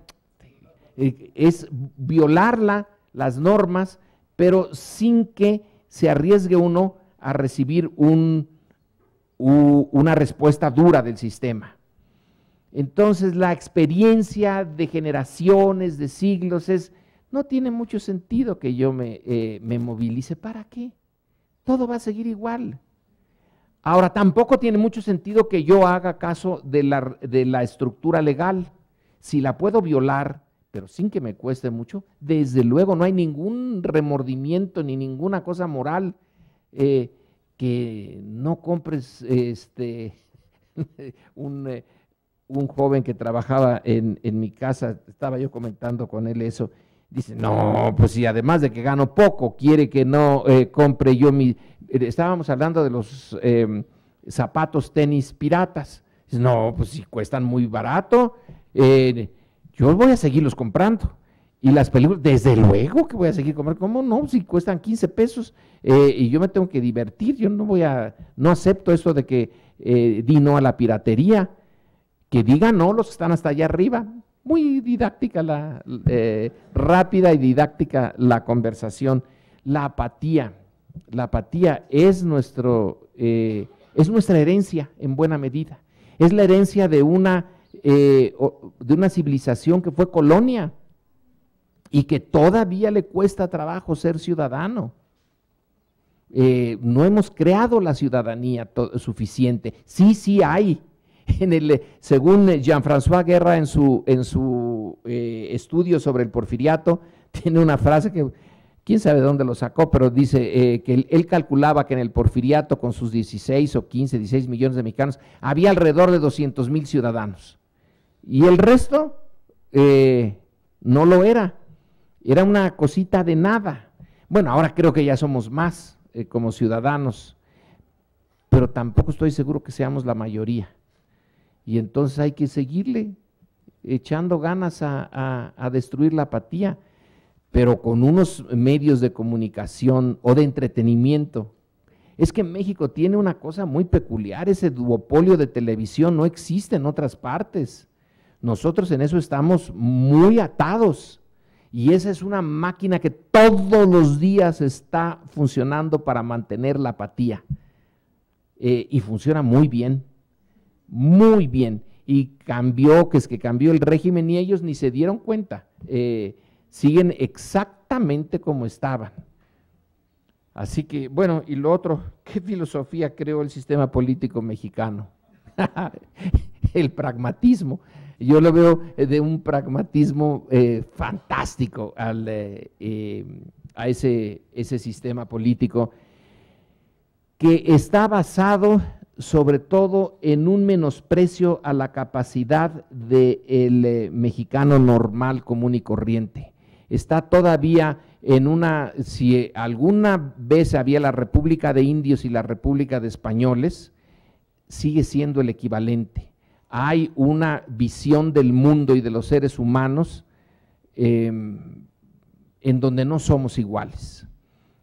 eh, es violarla, las normas, pero sin que se arriesgue uno a recibir una respuesta dura del sistema. Entonces la experiencia de generaciones, de siglos, es, no tiene mucho sentido que yo eh, me, movilice. ¿Para qué? Todo va a seguir igual. Ahora, tampoco tiene mucho sentido que yo haga caso de la, estructura legal. Si la puedo violar, pero sin que me cueste mucho, desde luego no hay ningún remordimiento ni ninguna cosa moral eh, que no compres este, un... Eh, un joven que trabajaba en, mi casa, estaba yo comentando con él eso, dice, no, pues si además de que gano poco, quiere que no eh, compre yo mi... Eh, estábamos hablando de los em, zapatos tenis piratas. Dice, no, pues si cuestan muy barato, eh, yo voy a seguirlos comprando. Y las películas, desde luego que voy a seguir comprando. ¿Cómo no? Si cuestan 15 pesos y yo me tengo que divertir, yo no voy a, no acepto eso de que di no a la piratería que digan no los que están hasta allá arriba. Muy didáctica, la, eh, rápida y didáctica la conversación. La apatía, la apatía es, nuestro, eh, es nuestra herencia en buena medida. Es la herencia de una, eh, de una civilización que fue colonia y que todavía le cuesta trabajo ser ciudadano. no hemos creado la ciudadanía suficiente. Sí, sí hay, en el, según Jean-François Guerra en su, en su eh, estudio sobre el porfiriato, tiene una frase que quién sabe dónde lo sacó, pero dice eh, que él, calculaba que en el porfiriato, con sus 16 o 15, 16 millones de mexicanos, había alrededor de 200 mil ciudadanos. Y el resto eh, no lo era. Era una cosita de nada. Bueno, ahora creo que ya somos más como ciudadanos, pero tampoco estoy seguro que seamos la mayoría. Y entonces hay que seguirle echando ganas a, destruir la apatía, pero con unos medios de comunicación o de entretenimiento es que México tiene una cosa muy peculiar, ese duopolio de televisión no existe en otras partes. Nosotros en eso estamos muy atados y esa es una máquina que todos los días está funcionando para mantener la apatía eh, y funciona muy bien muy bien y cambió, que es que cambió el régimen y ellos ni se dieron cuenta. Eh, siguen exactamente como estaban. Así que, bueno, y lo otro, ¿qué filosofía creó el sistema político mexicano? el pragmatismo. Yo lo veo eh, de un pragmatismo eh, fantástico al, a ese, ese sistema político que está basado sobre todo en un menosprecio a la capacidad del eh, mexicano normal, común y corriente. Está todavía en una, si alguna vez había la República de Indios y la República de Españoles, sigue siendo el equivalente. Hay una visión del mundo y de los seres humanos em, en donde no somos iguales,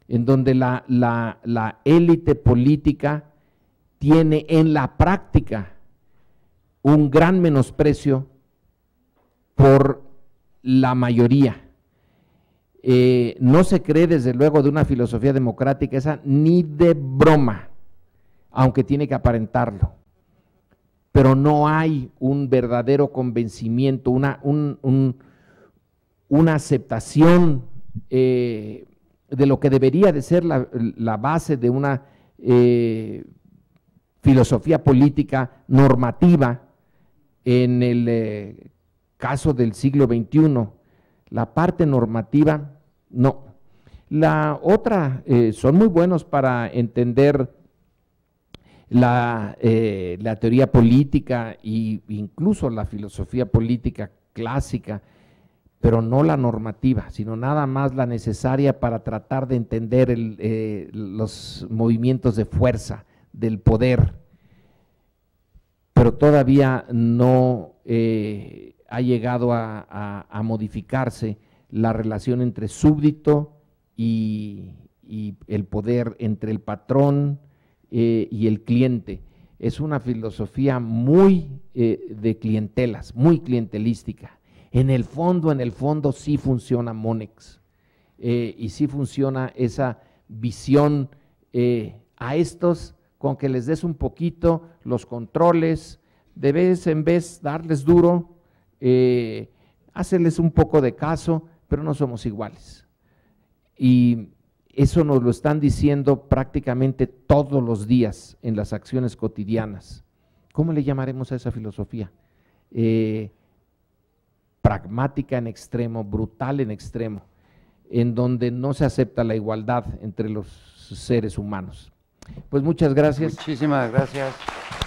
en donde la, la, la élite política tiene en la práctica un gran menosprecio por la mayoría. Eh, no se cree desde luego de una filosofía democrática esa ni de broma, aunque tiene que aparentarlo. Pero no hay un verdadero convencimiento, una, una aceptación eh, de lo que debería de ser la, base de una eh, filosofía política normativa en el eh, caso del siglo XXI. La parte normativa, no. La otra, eh, son muy buenos para entender la, eh, teoría política e incluso la filosofía política clásica, pero no la normativa, sino nada más la necesaria para tratar de entender los movimientos de fuerza del poder, pero todavía no eh, ha llegado a, modificarse la relación entre súbdito y, el poder, entre el patrón eh, y el cliente. Es una filosofía muy eh, de clientelas, muy clientelística. En el fondo, en el fondo sí funciona Monex y sí funciona esa visión a estos con que les des un poquito, los controles, de vez en vez darles duro, eh, hacerles un poco de caso, pero no somos iguales. Y eso nos lo están diciendo prácticamente todos los días en las acciones cotidianas. ¿Cómo le llamaremos a esa filosofía? Eh, pragmática en extremo, brutal en extremo, en donde no se acepta la igualdad entre los seres humanos. Pues muchas gracias. Muchísimas gracias.